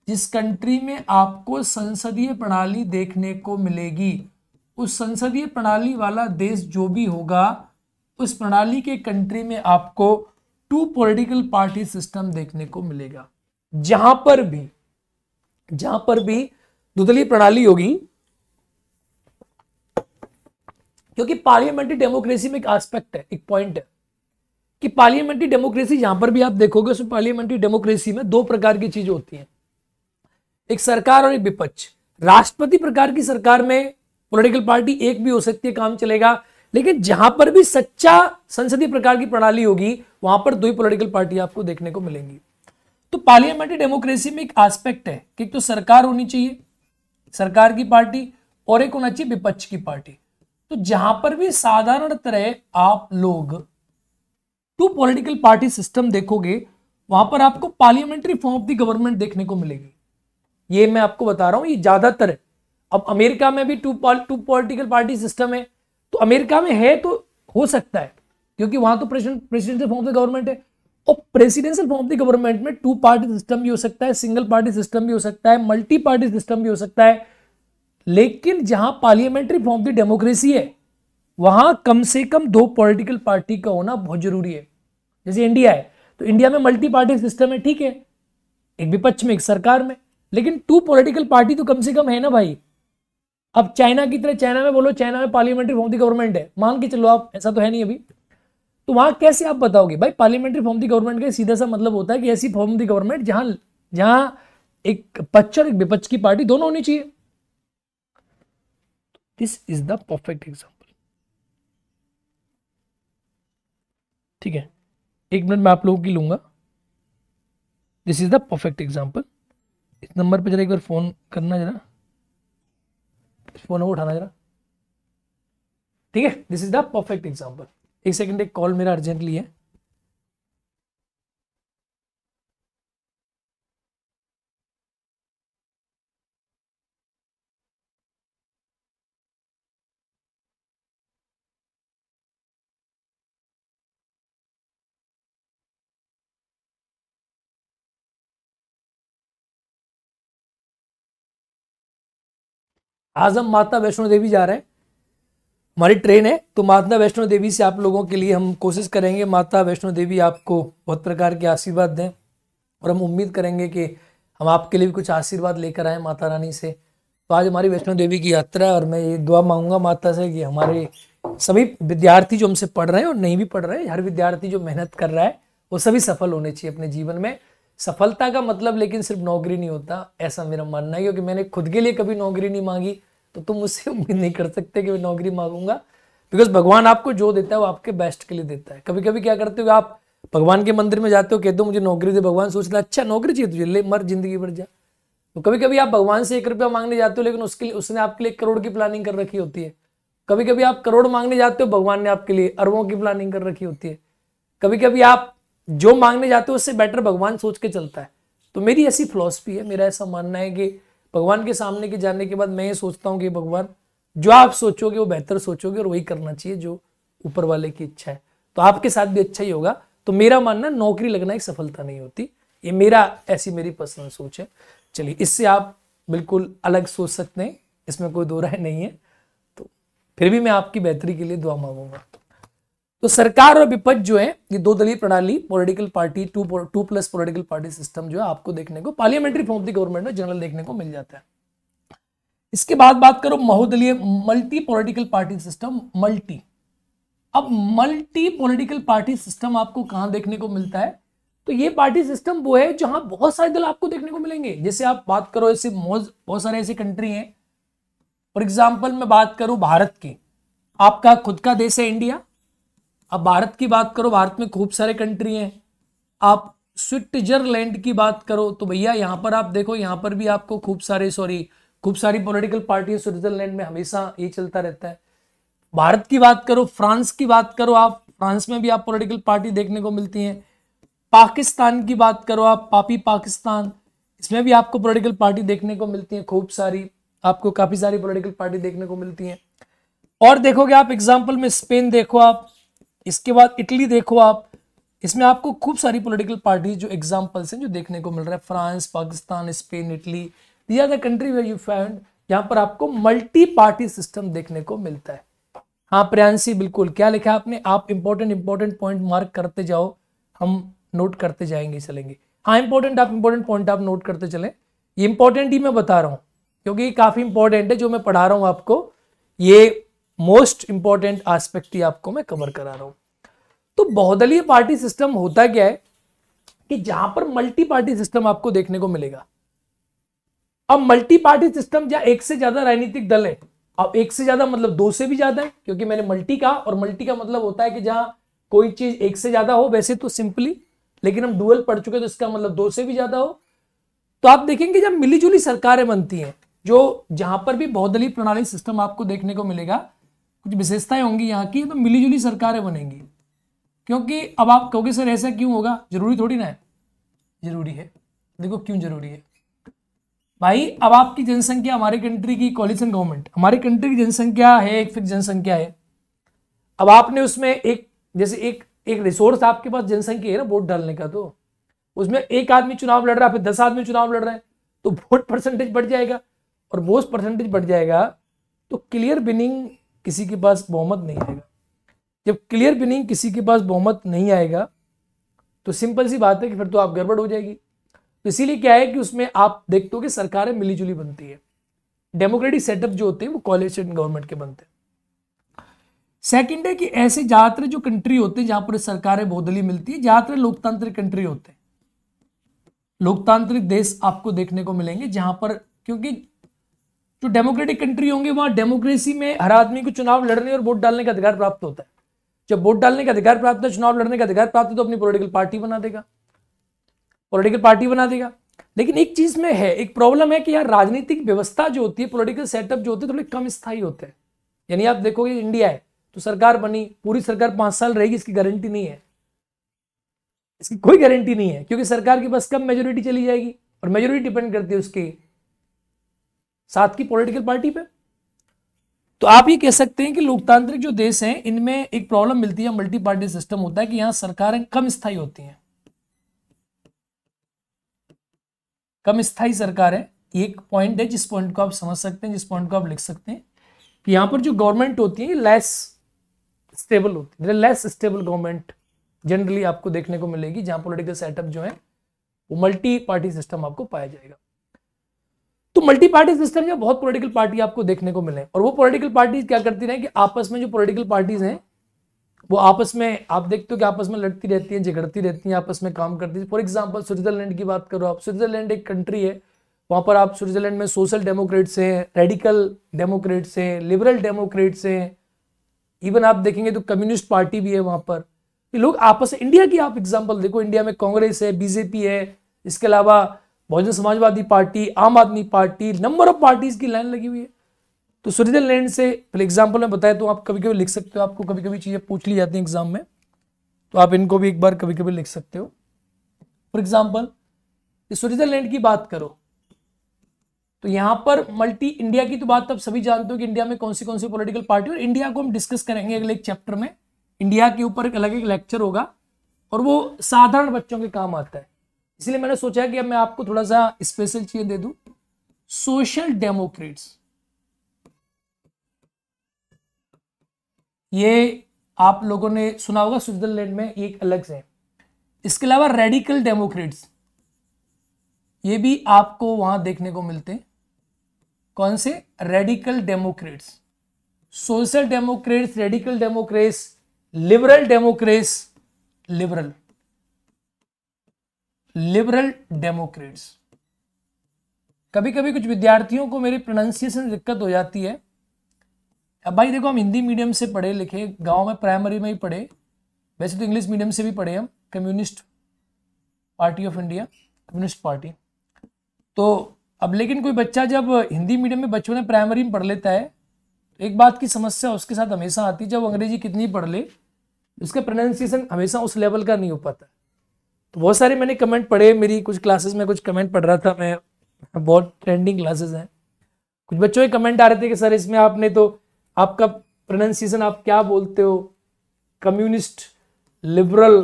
जिस कंट्री में आपको संसदीय प्रणाली देखने को मिलेगी उस संसदीय प्रणाली वाला देश जो भी होगा उस प्रणाली के कंट्री में आपको टू पॉलिटिकल पार्टी सिस्टम देखने को मिलेगा जहां पर भी जहां पर भी दुदलीय प्रणाली होगी क्योंकि पार्लियामेंट्री डेमोक्रेसी में एक एस्पेक्ट है एक पॉइंट है कि पार्लियामेंट्री डेमोक्रेसी जहां पर भी आप देखोगे उसमें पार्लियामेंट्री डेमोक्रेसी में दो प्रकार की चीज होती है एक सरकार और एक विपक्ष राष्ट्रपति प्रकार की सरकार में पॉलिटिकल पार्टी एक भी हो सकती है काम चलेगा लेकिन जहां पर भी सच्चा संसदीय प्रकार की प्रणाली होगी वहां पर दो ही पोलिटिकल पार्टी आपको देखने को मिलेंगी तो पार्लियामेंट्री डेमोक्रेसी में एक आस्पेक्ट है कि एक तो सरकार होनी चाहिए सरकार की पार्टी और एक होना चाहिए विपक्ष की पार्टी तो जहां पर भी साधारण तरह आप लोग टू पॉलिटिकल पार्टी सिस्टम देखोगे वहां पर आपको parliamentary form of the government देखने को मिलेगी ये मैं आपको बता रहा हूं ये ज्यादातर अब अमेरिका में भी two two political party system है तो अमेरिका में है तो हो सकता है क्योंकि वहां तो presidential form of the government है और presidential form of the government में टू पार्टी सिस्टम भी हो सकता है सिंगल पार्टी सिस्टम भी हो सकता है मल्टी पार्टी सिस्टम भी हो सकता है लेकिन जहां parliamentary form of the democracy है वहां कम से कम दो पॉलिटिकल पार्टी का होना बहुत जरूरी है जैसे इंडिया है तो इंडिया में मल्टी पार्टी सिस्टम है ठीक है एक विपक्ष में एक सरकार में लेकिन टू पॉलिटिकल पार्टी तो कम से कम है ना भाई अब चाइना की तरह चाइना में बोलो चाइना में पार्लियामेंट्री फॉर्म दी गवर्नमेंट है मान के चलो आप ऐसा तो है नहीं अभी तो वहां कैसे आप बताओगे भाई पार्लियामेंट्री फॉर्म दी गवर्नमेंट का सीधा सा मतलब होता है कि ऐसी फॉर्म दी गवर्नमेंट जहां जहां एक पक्ष और एक विपक्ष की पार्टी दोनों होनी चाहिए this is the perfect example ठीक है एक मिनट में आप लोगों की लूंगा this is the perfect example इस नंबर पर जरा एक बार फोन करना जरा फोन उठाना जरा ठीक है this is the perfect example एक सेकंड एक कॉल मेरा अर्जेंटली है आज हम माता वैष्णो देवी जा रहे हैं हमारी ट्रेन है तो माता वैष्णो देवी से आप लोगों के लिए हम कोशिश करेंगे माता वैष्णो देवी आपको बहुत प्रकार के आशीर्वाद दें और हम उम्मीद करेंगे कि हम आपके लिए भी कुछ आशीर्वाद लेकर आए माता रानी से तो आज हमारी वैष्णो देवी की यात्रा है और मैं ये दुआ मांगूंगा माता से कि हमारे सभी विद्यार्थी जो हमसे पढ़ रहे हैं और नहीं भी पढ़ रहे हैं हर विद्यार्थी जो मेहनत कर रहा है वो सभी सफल होने चाहिए अपने जीवन में सफलता का मतलब लेकिन सिर्फ नौकरी नहीं होता ऐसा मेरा मानना है क्योंकि मैंने खुद के लिए कभी नौकरी नहीं मांगी तो तुम उससे *laughs* उम्मीद नहीं कर सकते कि मैं नौकरी मांगूंगा बिकॉज भगवान आपको जो देता है वो आपके बेस्ट के लिए देता है कभी कभी क्या करते हो आप भगवान के मंदिर में जाते हो कहते हो मुझे नौकरी दे भगवान सोचते अच्छा नौकरी चाहिए तुझे ले मर जिंदगी भर जा तो कभी कभी आप भगवान से एक रुपया मांगने जाते हो लेकिन उसके लिए उसने आपके लिए करोड़ की प्लानिंग कर रखी होती है कभी कभी आप करोड़ मांगने जाते हो भगवान ने आपके लिए अरबों की प्लानिंग कर रखी होती है कभी कभी आप जो मांगने जाते हो उससे बेटर भगवान सोच के चलता है तो मेरी ऐसी फिलोसफी है मेरा ऐसा मानना है कि भगवान के सामने के जाने के बाद मैं ये सोचता हूँ कि भगवान जो आप सोचोगे वो बेहतर सोचोगे और वही करना चाहिए जो ऊपर वाले की इच्छा है तो आपके साथ भी अच्छा ही होगा तो मेरा मानना नौकरी लगना एक सफलता नहीं होती ये मेरा ऐसी मेरी पर्सनल सोच है चलिए इससे आप बिल्कुल अलग सोच सकते हैं इसमें कोई दो राय नहीं है तो फिर भी मैं आपकी बेहतरी के लिए दुआ मांगूंगा तो सरकार और विपक्ष जो है ये दो दलीय प्रणाली political party two two plus political party system जो है आपको देखने को parliamentary form of the government में जनरल देखने को मिल जाता है इसके बाद बात करो महोदलीय multi political party system multi अब मल्टी पॉलिटिकल पार्टी सिस्टम आपको कहां देखने को मिलता है तो ये पार्टी सिस्टम वो है जहां बहुत सारे दल आपको देखने को मिलेंगे जैसे आप बात करो ऐसे बहुत सारे ऐसे कंट्री हैं फॉर एग्जाम्पल मैं बात करूं भारत की आपका खुद का देश है इंडिया अब भारत की बात करो भारत में खूब सारे कंट्री हैं आप स्विट्जरलैंड की बात करो तो भैया यहाँ पर आप देखो यहाँ पर भी आपको खूब सारे सॉरी खूब सारी पॉलिटिकल पार्टी स्विट्जरलैंड में हमेशा ये चलता रहता है भारत की बात करो फ्रांस की बात करो आप फ्रांस में भी आप पॉलिटिकल पार्टी देखने को मिलती हैं पाकिस्तान की बात करो आप पापी पाकिस्तान इसमें भी आपको पॉलिटिकल पार्टी देखने को मिलती है खूब सारी आपको काफ़ी सारी पॉलिटिकल पार्टी देखने को मिलती है और देखोगे आप एग्जाम्पल में स्पेन देखो आप इसके बाद इटली देखो आप इसमें आपको खूब सारी पॉलिटिकल पार्टीज जो एग्जाम्पल्स हैं जो देखने को मिल रहा है France Pakistan Spain Italy the are the country where you find यहाँ पर आपको मल्टी पार्टी सिस्टम देखने को मिलता है हाँ प्रयांसी बिल्कुल क्या लिखा है आपने आप इंपॉर्टेंट इंपॉर्टेंट पॉइंट मार्क करते जाओ हम नोट करते जाएंगे चलेंगे हाँ इंपॉर्टेंट आप इंपॉर्टेंट पॉइंट आप नोट करते चले ये इंपॉर्टेंट ही मैं बता रहा हूँ क्योंकि काफ़ी इंपॉर्टेंट है जो मैं पढ़ा रहा हूँ आपको ये मोस्ट इंपॉर्टेंट आस्पेक्ट ही आपको मैं कवर करा रहा हूं तो बहुदलीय पार्टी सिस्टम होता क्या है कि जहां पर मल्टी पार्टी सिस्टम आपको देखने को मिलेगा अब मल्टी पार्टी सिस्टम जहां एक से ज्यादा राजनीतिक दल है अब एक से ज्यादा मतलब दो से भी ज्यादा है क्योंकि मैंने मल्टी कहा और मल्टी का मतलब होता है कि जहां कोई चीज एक से ज्यादा हो वैसे तो सिंपली लेकिन हम डुअल पढ़ चुके तो इसका मतलब दो से भी ज्यादा हो तो आप देखेंगे जब मिलीजुली सरकारें बनती हैं जो जहां पर भी बहुदलीय प्रणाली सिस्टम आपको देखने को मिलेगा कुछ विशेषताएं होंगी यहाँ की तो मिलीजुली सरकारें बनेंगी क्योंकि अब आप कहोगे सर ऐसा क्यों होगा जरूरी थोड़ी ना है जरूरी है देखो क्यों जरूरी है भाई अब आपकी जनसंख्या हमारे कंट्री की कॉलिशन गवर्नमेंट हमारी कंट्री की जनसंख्या है एक फिक्स जनसंख्या है अब आपने उसमें एक जैसे एक एक रिसोर्स आपके पास जनसंख्या है ना वोट डालने का तो उसमें एक आदमी चुनाव लड़ रहा है फिर दस आदमी चुनाव लड़ रहे हैं तो वोट परसेंटेज बढ़ जाएगा और वोट परसेंटेज बढ़ जाएगा तो क्लियर विनिंग किसी के पास बहुमत नहीं आएगा जब क्लियर विनिंग किसी के पास बहुमत नहीं आएगा तो सिंपल सी बात है कि फिर तो आप गड़बड़ हो जाएगी तो इसीलिए क्या है कि उसमें आप देखते हो कि सरकारें मिलीजुली बनती है डेमोक्रेटिक सेटअप जो होते हैं वो कोलिशन गवर्नमेंट के बनते हैं सेकेंड है कि ऐसे ज़्यादातर जो कंट्री होते हैं जहां पर सरकारें बहुदली मिलती है ज़्यादातर लोकतांत्रिक कंट्री होते हैं लोकतांत्रिक देश आपको देखने को मिलेंगे जहां पर क्योंकि जो तो डेमोक्रेटिक कंट्री होंगे वहां डेमोक्रेसी में हर आदमी को चुनाव लड़ने और वोट डालने का अधिकार प्राप्त होता है जब वोट डालने का अधिकार प्राप्त है चुनाव लड़ने का अधिकार प्राप्त है तो अपनी पोलिटिकल पार्टी बना देगा पोलिटिकल पार्टी बना देगा लेकिन एक चीज में है एक प्रॉब्लम है कि यार राजनीतिक व्यवस्था जो होती है पोलिटिकल सेटअप जो होते हैं थोड़े कम स्थायी होते हैं यानी आप देखोगे इंडिया है तो सरकार बनी पूरी सरकार पांच साल रहेगी इसकी गारंटी नहीं है इसकी कोई गारंटी नहीं है क्योंकि सरकार के पास कब मेजोरिटी चली जाएगी और मेजोरिटी डिपेंड करती है उसकी साथ की पॉलिटिकल पार्टी पे तो आप ये कह सकते हैं कि लोकतांत्रिक जो देश हैं इनमें एक प्रॉब्लम मिलती है मल्टी पार्टी सिस्टम होता है कि यहां सरकारें कम स्थायी होती हैं कम स्थायी सरकारें एक पॉइंट है जिस पॉइंट को आप समझ सकते हैं जिस पॉइंट को आप लिख सकते हैं कि यहां पर जो गवर्नमेंट होती है लेस स्टेबल होती है लेस स्टेबल गवर्नमेंट जनरली आपको देखने को मिलेगी जहां पोलिटिकल सेटअप जो है वो मल्टी पार्टी सिस्टम आपको पाया जाएगा तो मल्टी पार्टी सिस्टम में बहुत पॉलिटिकल पार्टी आपको देखने को मिले और वो पॉलिटिकल पार्टीज क्या करती रहे कि आपस में जो पॉलिटिकल पार्टीज हैं वो आपस में आप देखते हो कि आपस में लड़ती रहती हैं झगड़ती रहती हैं आपस में काम करती है फॉर एग्जाम्पल स्विट्जरलैंड की बात करो आप स्विट्जरलैंड एक कंट्री है वहाँ पर आप स्विट्जरलैंड में सोशल डेमोक्रेट्स हैं रेडिकल डेमोक्रेट्स हैं लिबरल डेमोक्रेट्स हैं इवन आप देखेंगे तो कम्युनिस्ट पार्टी भी है वहाँ पर ये लोग आपस इंडिया की आप एग्जाम्पल देखो इंडिया में कांग्रेस है बीजेपी है इसके अलावा बहुजन Samajwadi party Aam Aadmi party number of parties की लाइन लगी हुई है तो स्विट्जरलैंड से फॉर एग्जाम्पल मैं बताया तो आप कभी कभी लिख सकते हो आपको कभी कभी चीज़ें पूछ ली जाती हैं एग्जाम में तो आप इनको भी एक बार कभी कभी लिख सकते हो फॉर एग्जाम्पल स्विट्जरलैंड की बात करो तो यहाँ पर मल्टी इंडिया की तो बात आप सभी जानते हो कि इंडिया में कौन सी कौन सी पॉलिटिकल पार्टी और इंडिया को हम डिस्कस करेंगे अगले एक चैप्टर में इंडिया के ऊपर एक अलग एक लेक्चर होगा और वो साधारण बच्चों के काम आता है इसलिए मैंने सोचा कि अब मैं आपको थोड़ा सा स्पेशल चीज दे दू सोशल डेमोक्रेट्स ये आप लोगों ने सुना होगा स्विट्जरलैंड में एक अलग से इसके अलावा रेडिकल डेमोक्रेट्स ये भी आपको वहां देखने को मिलते हैं कौन से radical democrats social democrats radical democrats liberal democrats liberal liberal democrats कभी कभी कुछ विद्यार्थियों को मेरी प्रोनाउंसिएशन दिक्कत हो जाती है अब भाई देखो हम हिंदी मीडियम से पढ़े लिखे गांव में प्राइमरी में ही पढ़े वैसे तो इंग्लिश मीडियम से भी पढ़े हम communist party of India communist party तो अब लेकिन कोई बच्चा जब हिंदी मीडियम में बच्चों ने प्राइमरी में पढ़ लेता है तो एक बात की समस्या उसके साथ हमेशा आती है जब अंग्रेजी कितनी पढ़ ले उसका प्रोनाउंसिएशन हमेशा उस लेवल का नहीं हो पाता तो बहुत सारे मैंने कमेंट पढ़े मेरी कुछ क्लासेस में कुछ कमेंट पढ़ रहा था मैं बहुत ट्रेंडिंग क्लासेस हैं कुछ बच्चों के कमेंट आ रहे थे कि सर इसमें आपने तो आपका प्रोनाउंसिएशन आप क्या बोलते हो कम्युनिस्ट लिबरल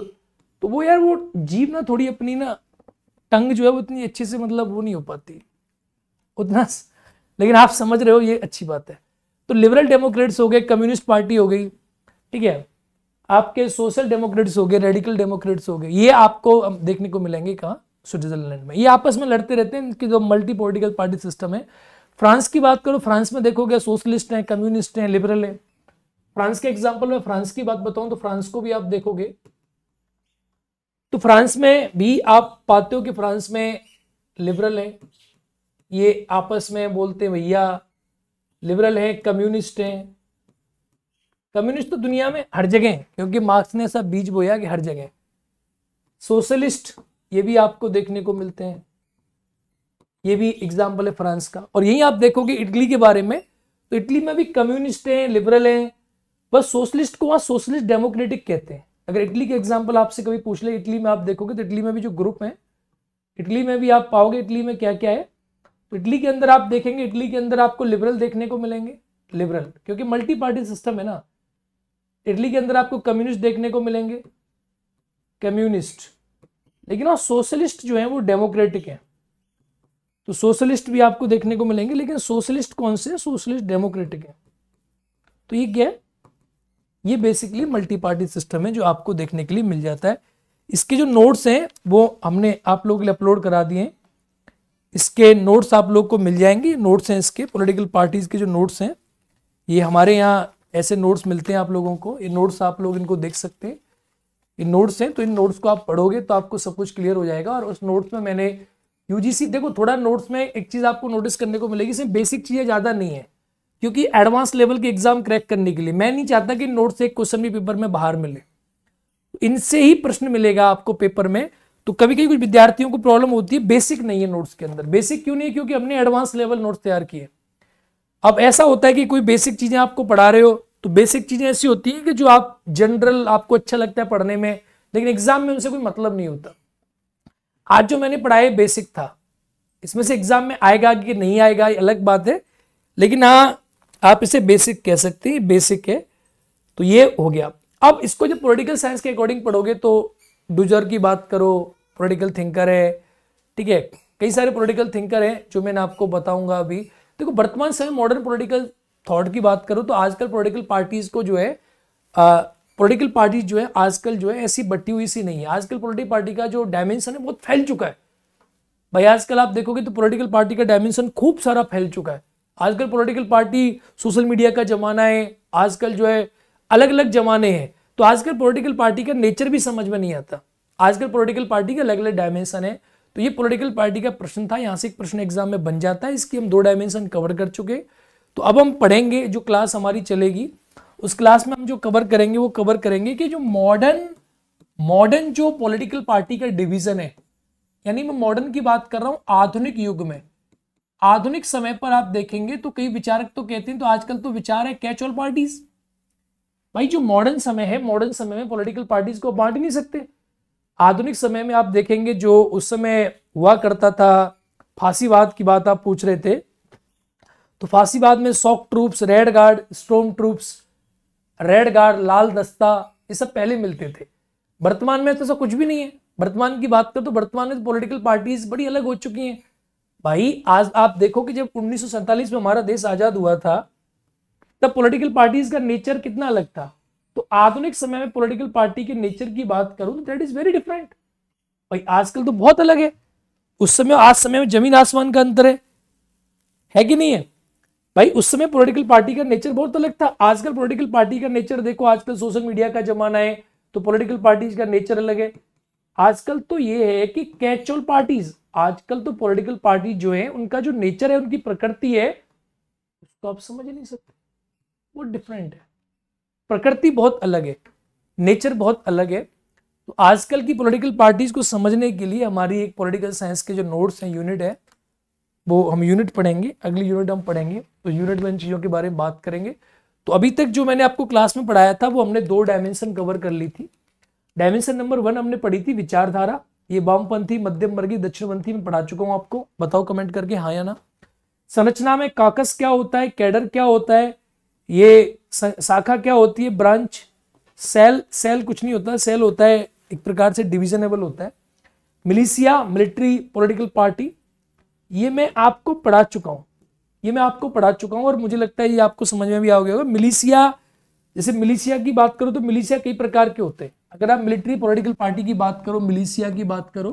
तो वो यार वो जीव ना थोड़ी अपनी ना टंग जो है वो इतनी अच्छे से मतलब वो नहीं हो पाती उतना लेकिन आप समझ रहे हो ये अच्छी बात है तो लिबरल डेमोक्रेट्स हो गए कम्युनिस्ट पार्टी हो गई ठीक है आपके सोशल डेमोक्रेट्स हो गए रेडिकल डेमोक्रेट्स हो गए ये आपको देखने को मिलेंगे कहाँ स्विट्जरलैंड में ये आपस में लड़ते रहते हैं इनकी जो मल्टी पोलिटिकल पार्टी सिस्टम है फ्रांस की बात करो फ्रांस में देखोगे सोशलिस्ट हैं कम्युनिस्ट हैं लिबरल हैं फ्रांस के एग्जाम्पल में फ्रांस की बात बताऊं तो फ्रांस को भी आप देखोगे तो फ्रांस में भी आप पाते हो कि फ्रांस में लिबरल हैं ये आपस में बोलते हैं भैया लिबरल हैं कम्युनिस्ट हैं कम्युनिस्ट तो दुनिया में हर जगह है क्योंकि मार्क्स ने ऐसा बीज बोया कि हर जगह सोशलिस्ट ये भी आपको देखने को मिलते हैं ये भी एग्जाम्पल है फ्रांस का और यही आप देखोगे इटली के बारे में तो इटली में भी कम्युनिस्ट हैं लिबरल हैं बस सोशलिस्ट को वहाँ सोशलिस्ट डेमोक्रेटिक कहते हैं अगर इटली के एग्जाम्पल आपसे कभी पूछ ले इटली में आप देखोगे तो इटली में भी जो ग्रुप है इटली में भी आप पाओगे इटली में क्या क्या है तो इटली के अंदर आप देखेंगे इटली के अंदर आपको लिबरल देखने को मिलेंगे लिबरल क्योंकि मल्टी पार्टी सिस्टम है ना इटली के अंदर आपको कम्युनिस्ट देखने को मिलेंगे कम्युनिस्ट लेकिन और हाँ, सोशलिस्ट जो है वो डेमोक्रेटिक है तो सोशलिस्ट भी आपको देखने को मिलेंगे लेकिन सोशलिस्ट कौन से सोशलिस्ट डेमोक्रेटिक है तो ये क्या है ये बेसिकली मल्टी पार्टी सिस्टम है जो आपको देखने के लिए मिल जाता है इसके जो नोट्स हैं वो हमने आप लोगों के लिए अपलोड करा दिए हैं इसके नोट्स आप लोग को मिल जाएंगे नोट्स हैं इसके पॉलिटिकल पार्टीज़ के जो नोट्स हैं ये हमारे यहाँ ऐसे नोट्स मिलते हैं आप लोगों को ये नोट्स आप लोग इनको देख सकते हैं इन नोट्स हैं तो इन नोट्स को आप पढ़ोगे तो आपको सब कुछ क्लियर हो जाएगा और उस नोट्स में मैंने यूजीसी देखो थोड़ा नोट्स में एक चीज़ आपको नोटिस करने को मिलेगी इसमें बेसिक चीज़ें ज़्यादा नहीं है क्योंकि एडवांस लेवल के एग्जाम क्रैक करने के लिए मैं नहीं चाहता कि नोट्स एक क्वेश्चन भी पेपर में बाहर मिले इनसे ही प्रश्न मिलेगा आपको पेपर में तो कभी कभी कुछ विद्यार्थियों को प्रॉब्लम होती है बेसिक नहीं है नोट्स के अंदर बेसिक क्यों नहीं है क्योंकि हमने एडवांस लेवल नोट्स तैयार किए अब ऐसा होता है कि कोई बेसिक चीज़ें आपको पढ़ा रहे हो तो बेसिक चीज़ें ऐसी होती हैं कि जो आप जनरल आपको अच्छा लगता है पढ़ने में लेकिन एग्जाम में उनसे कोई मतलब नहीं होता आज जो मैंने पढ़ाया बेसिक था इसमें से एग्जाम में आएगा कि नहीं आएगा ये अलग बात है लेकिन हाँ आप इसे बेसिक कह सकते हैं बेसिक है तो ये हो गया अब इसको जब पोलिटिकल साइंस के अकॉर्डिंग पढ़ोगे तो डुजर की बात करो पोलिटिकल थिंकर है ठीक है कई सारे पोलिटिकल थिंकर हैं जो मैंने आपको बताऊंगा अभी देखो वर्तमान समय मॉडर्न पोलिटिकल थॉट की बात करो तो आजकल पोलिटिकल पार्टीज को जो है पोलिटिकल पार्टीज जो है आजकल जो है ऐसी बटी हुई सी नहीं है आजकल पोलिटिकल पार्टी का जो डायमेंशन है बहुत फैल चुका है भाई आजकल आप देखोगे तो पॉलिटिकल पार्टी का डायमेंशन खूब सारा फैल चुका है आजकल पॉलिटिकल पार्टी सोशल मीडिया का जमाना है आजकल जो है अलग अलग जमाने हैं तो आजकल पॉलिटिकल पार्टी का नेचर भी समझ में नहीं आता आजकल पॉलिटिकल पार्टी के अलग अलग डायमेंशन है तो ये पॉलिटिकल पार्टी का प्रश्न था यहाँ से एक प्रश्न एग्जाम में बन जाता है इसकी हम दो डायमेंशन कवर कर चुके तो अब हम पढ़ेंगे जो क्लास हमारी चलेगी उस क्लास में हम जो कवर करेंगे वो कवर करेंगे कि जो मॉडर्न मॉडर्न जो पॉलिटिकल पार्टी का डिवीजन है यानी मैं मॉडर्न की बात कर रहा हूँ आधुनिक युग में आधुनिक समय पर आप देखेंगे तो कई विचारक तो कहते हैं तो आजकल तो विचार है कैच ऑल पार्टीज भाई जो मॉडर्न समय है मॉडर्न समय में पॉलिटिकल पार्टीज को बांट नहीं सकते आधुनिक समय में आप देखेंगे जो उस समय हुआ करता था फांसीवाद की बात आप पूछ रहे थे तो फांसीवाद में shock troops red guard storm troops red guard लाल दस्ता ये सब पहले मिलते थे वर्तमान में तो ऐसा कुछ भी नहीं है वर्तमान की बात करें तो वर्तमान में पॉलिटिकल तो पार्टीज बड़ी अलग हो चुकी हैं भाई आज आप देखो कि जब उन्नीस में हमारा देश आज़ाद हुआ था तब पॉलिटिकल पार्टीज का नेचर कितना अलग था तो आधुनिक समय में पॉलिटिकल पार्टी के नेचर की बात करूं तो दैट इज वेरी डिफरेंट भाई आजकल तो बहुत अलग है उस समय आज समय में जमीन आसमान का अंतर है है कि नहीं है भाई उस समय पॉलिटिकल पार्टी का नेचर बहुत अलग था आजकल पॉलिटिकल पार्टी का नेचर देखो आजकल सोशल मीडिया का जमाना है तो पॉलिटिकल पार्टीज का नेचर अलग है आजकल तो ये है कि कैच ऑल पार्टीज आजकल तो पॉलिटिकल पार्टी जो है उनका जो नेचर है उनकी प्रकृति है उसको आप समझ नहीं सकते वो डिफरेंट है प्रकृति बहुत अलग है नेचर बहुत अलग है तो आजकल की पॉलिटिकल पार्टीज को समझने के लिए हमारी एक पॉलिटिकल साइंस के जो नोट्स हैं यूनिट है वो हम यूनिट पढ़ेंगे अगली यूनिट हम पढ़ेंगे तो यूनिट में इन चीज़ों के बारे में बात करेंगे तो अभी तक जो मैंने आपको क्लास में पढ़ाया था वो हमने दो डायमेंशन कवर कर ली थी डायमेंशन नंबर वन हमने पढ़ी थी विचारधारा ये वामपंथी मध्यम वर्गीय दक्षिणपंथी में पढ़ा चुका हूँ आपको बताओ कमेंट करके हाँ या ना संरचना में काकस क्या होता है कैडर क्या होता है ये शाखा क्या होती है ब्रांच सेल सेल कुछ नहीं होता सेल होता है एक प्रकार से डिविजनेबल होता है मिलिशिया मिलिट्री पॉलिटिकल पार्टी ये मैं आपको पढ़ा चुका हूँ ये मैं आपको पढ़ा चुका हूँ और मुझे लगता है ये आपको समझ में भी आ गया होगा मिलिशिया जैसे मिलिशिया की बात करो तो मिलिशिया कई प्रकार के होते हैं अगर आप मिलिट्री पॉलिटिकल पार्टी की बात करो मिलिशिया की बात करो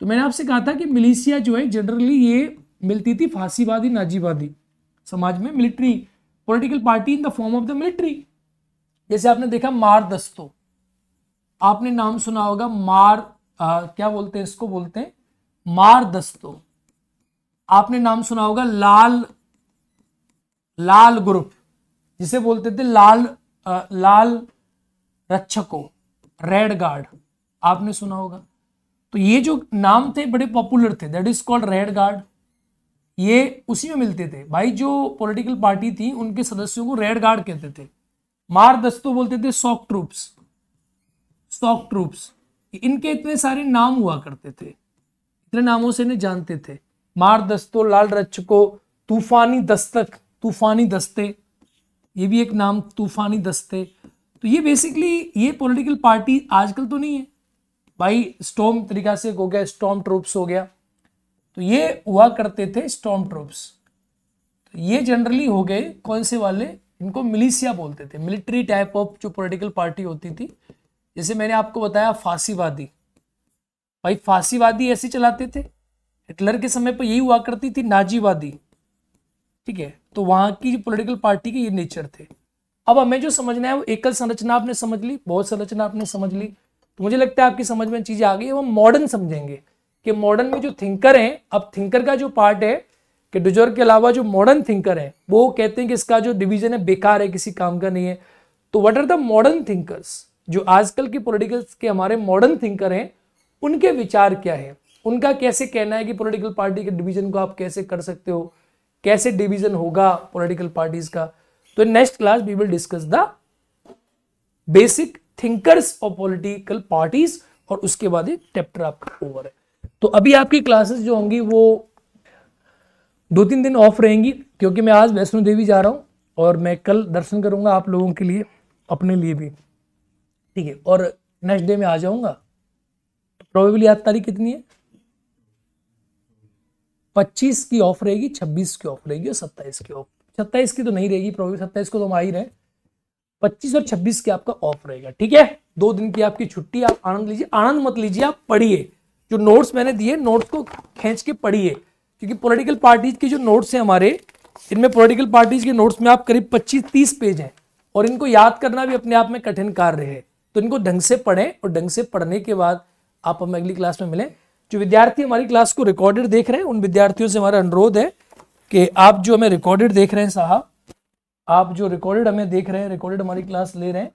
तो मैंने आपसे कहा था कि मिलिशिया जो है जनरली ये मिलती थी फांसीवादी नाजीवादी समाज में military political party in the form of the military जैसे आपने देखा मार दस्तो आपने नाम सुना होगा मार आ, क्या बोलते हैं इसको बोलते हैं मार दस्तो आपने नाम सुना होगा लाल लाल ग्रुप जिसे बोलते थे लाल आ, लाल रक्षको रेड गार्ड आपने सुना होगा तो ये जो नाम थे बड़े पॉपुलर थे that is called red guard ये उसी में मिलते थे भाई जो पॉलिटिकल पार्टी थी उनके सदस्यों को रेड गार्ड कहते थे दस्तो बोलते थे सॉक ट्रूप्स सॉक ट्रूप्स इनके इतने सारे नाम हुआ करते थे इतने नामों से इन्हें जानते थे मार दस्तो लाल रचको तूफानी दस्तक तूफानी दस्ते ये भी एक नाम तूफानी दस्ते तो ये बेसिकली ये पॉलिटिकल पार्टी आजकल तो नहीं है भाई स्टॉम तरीका से हो गया स्टॉम ट्रूप्स हो गया तो ये हुआ करते थे स्टॉम ट्रूप्स तो ये जनरली हो गए कौन से वाले इनको मिलिशिया बोलते थे मिलिट्री टाइप ऑफ जो पॉलिटिकल पार्टी होती थी जैसे मैंने आपको बताया फांसीवादी भाई फांसीवादी ऐसे चलाते थे हिटलर के समय पर यही हुआ करती थी नाजीवादी ठीक है तो वहां की जो पोलिटिकल पार्टी के ये नेचर थे अब हमें जो समझना है वो एकल संरचना आपने समझ ली बहुत संरचना आपने समझ ली तो मुझे लगता है आपकी समझ में चीज़ें आ गई हम मॉडर्न समझेंगे कि मॉडर्न में जो थिंकर हैं अब थिंकर का जो पार्ट है कि डुजोर के अलावा जो मॉडर्न थिंकर हैं वो कहते हैं कि इसका जो डिवीजन है बेकार है किसी काम का नहीं है तो what are the modern thinkers जो आजकल की पॉलिटिकल्स के हमारे मॉडर्न थिंकर हैं उनके विचार क्या है उनका कैसे कहना है कि पोलिटिकल पार्टी के डिवीजन को आप कैसे कर सकते हो कैसे डिवीजन होगा पोलिटिकल पार्टीज का तो next class we will discuss the basic thinkers of political parties और उसके बाद एक चैप्टर आपका ओवर है तो अभी आपकी क्लासेस जो होंगी वो दो तीन दिन ऑफ रहेंगी क्योंकि मैं आज वैष्णो देवी जा रहा हूँ और मैं कल दर्शन करूँगा आप लोगों के लिए अपने लिए भी ठीक है और नेक्स्ट डे में आ जाऊँगा तो प्रोबेबली आज तारीख कितनी है पच्चीस की ऑफ रहेगी छब्बीस की ऑफ रहेगी और सत्ताईस की ऑफ सत्ताईस की तो नहीं रहेगी प्रोबेबली सत्ताईस को तो हम आ ही रहे पच्चीस और छब्बीस की आपका ऑफ रहेगा ठीक है दो दिन की आपकी छुट्टी आप आनंद लीजिए आनंद मत लीजिए आप पढ़िए जो नोट्स मैंने दिए नोट्स को खींच के पढ़िए क्योंकि पॉलिटिकल पार्टीज के जो नोट्स हैं हमारे इनमें पॉलिटिकल पार्टीज के नोट्स में आप करीब 25-30 पेज हैं और इनको याद करना भी अपने आप में कठिन कार्य है तो इनको ढंग से पढ़ें और ढंग से पढ़ने के बाद आप हम अगली क्लास में मिलें जो विद्यार्थी हमारी क्लास को रिकॉर्डेड देख रहे हैं उन विद्यार्थियों से हमारा अनुरोध है कि आप जो हमें रिकॉर्डेड देख रहे हैं साहब आप जो रिकॉर्डेड हमें देख रहे हैं रिकॉर्डेड हमारी क्लास ले रहे हैं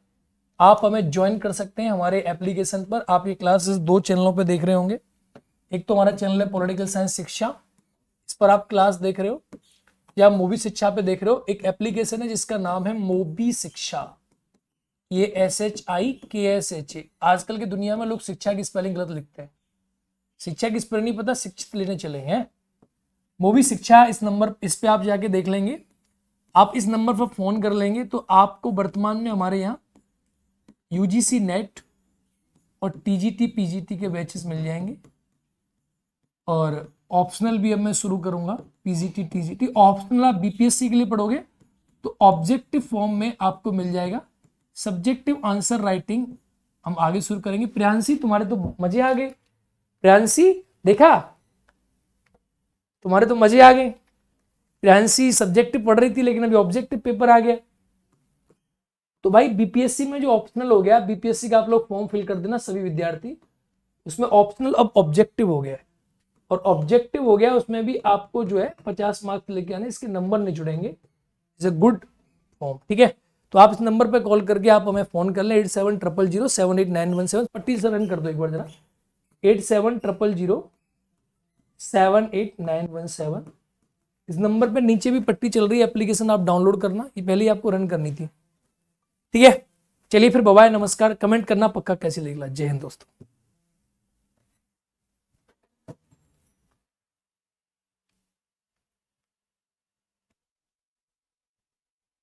आप हमें ज्वाइन कर सकते हैं हमारे एप्लीकेशन पर आप ये क्लासेस दो चैनलों पर देख रहे होंगे एक तो हमारा चैनल है पॉलिटिकल साइंस शिक्षा इस पर आप क्लास देख रहे हो या मोबी शिक्षा पे देख रहे हो एक एप्लीकेशन है जिसका नाम है मोबी शिक्षा ये एस एच आई के एस एच ए आजकल की दुनिया में लोग शिक्षा की स्पेलिंग गलत लिखते हैं शिक्षा की स्पेलिंग नहीं पता शिक्षित लेने चले हैं मोबी शिक्षा इस नंबर इस पे आप जाके देख लेंगे आप इस नंबर पर फोन कर लेंगे तो आपको वर्तमान में हमारे यहाँ यूजीसी नेट और टी जी टी के बैचेस मिल जाएंगे और ऑप्शनल भी अब मैं शुरू करूंगा पीजीटी टीजीटी ऑप्शनल आप बीपीएससी के लिए पढ़ोगे तो ऑब्जेक्टिव फॉर्म में आपको मिल जाएगा सब्जेक्टिव आंसर राइटिंग हम आगे शुरू करेंगे प्रियांशी तुम्हारे तो मजे आ गए प्रियांशी देखा तुम्हारे तो मजे आ गए प्रियांशी सब्जेक्टिव पढ़ रही थी लेकिन अभी ऑब्जेक्टिव पेपर आ गया तो भाई बीपीएससी में जो ऑप्शनल हो गया बीपीएससी का आप लोग फॉर्म फिल कर देना सभी विद्यार्थी उसमें ऑप्शनल अब ऑब्जेक्टिव हो गया है और ऑब्जेक्टिव हो गया उसमें भी आपको जो है पचास मार्क्स लेके आने इसके नंबर नहीं जुड़ेंगे इट्स अ गुड फॉर्म ठीक है तो आप इस नंबर पर कॉल करके आप हमें फोन कर लें eight seven triple zero seven eight nine one seven पट्टी से रन कर दो एक बार जरा eight seven triple zero seven eight nine one seven इस नंबर पर नीचे भी पट्टी चल रही है एप्लीकेशन आप डाउनलोड करना ये पहले ही आपको रन करनी थी ठीक है चलिए फिर बबाई नमस्कार कमेंट करना पक्का कैसी लगेगा जय हिंद दोस्तों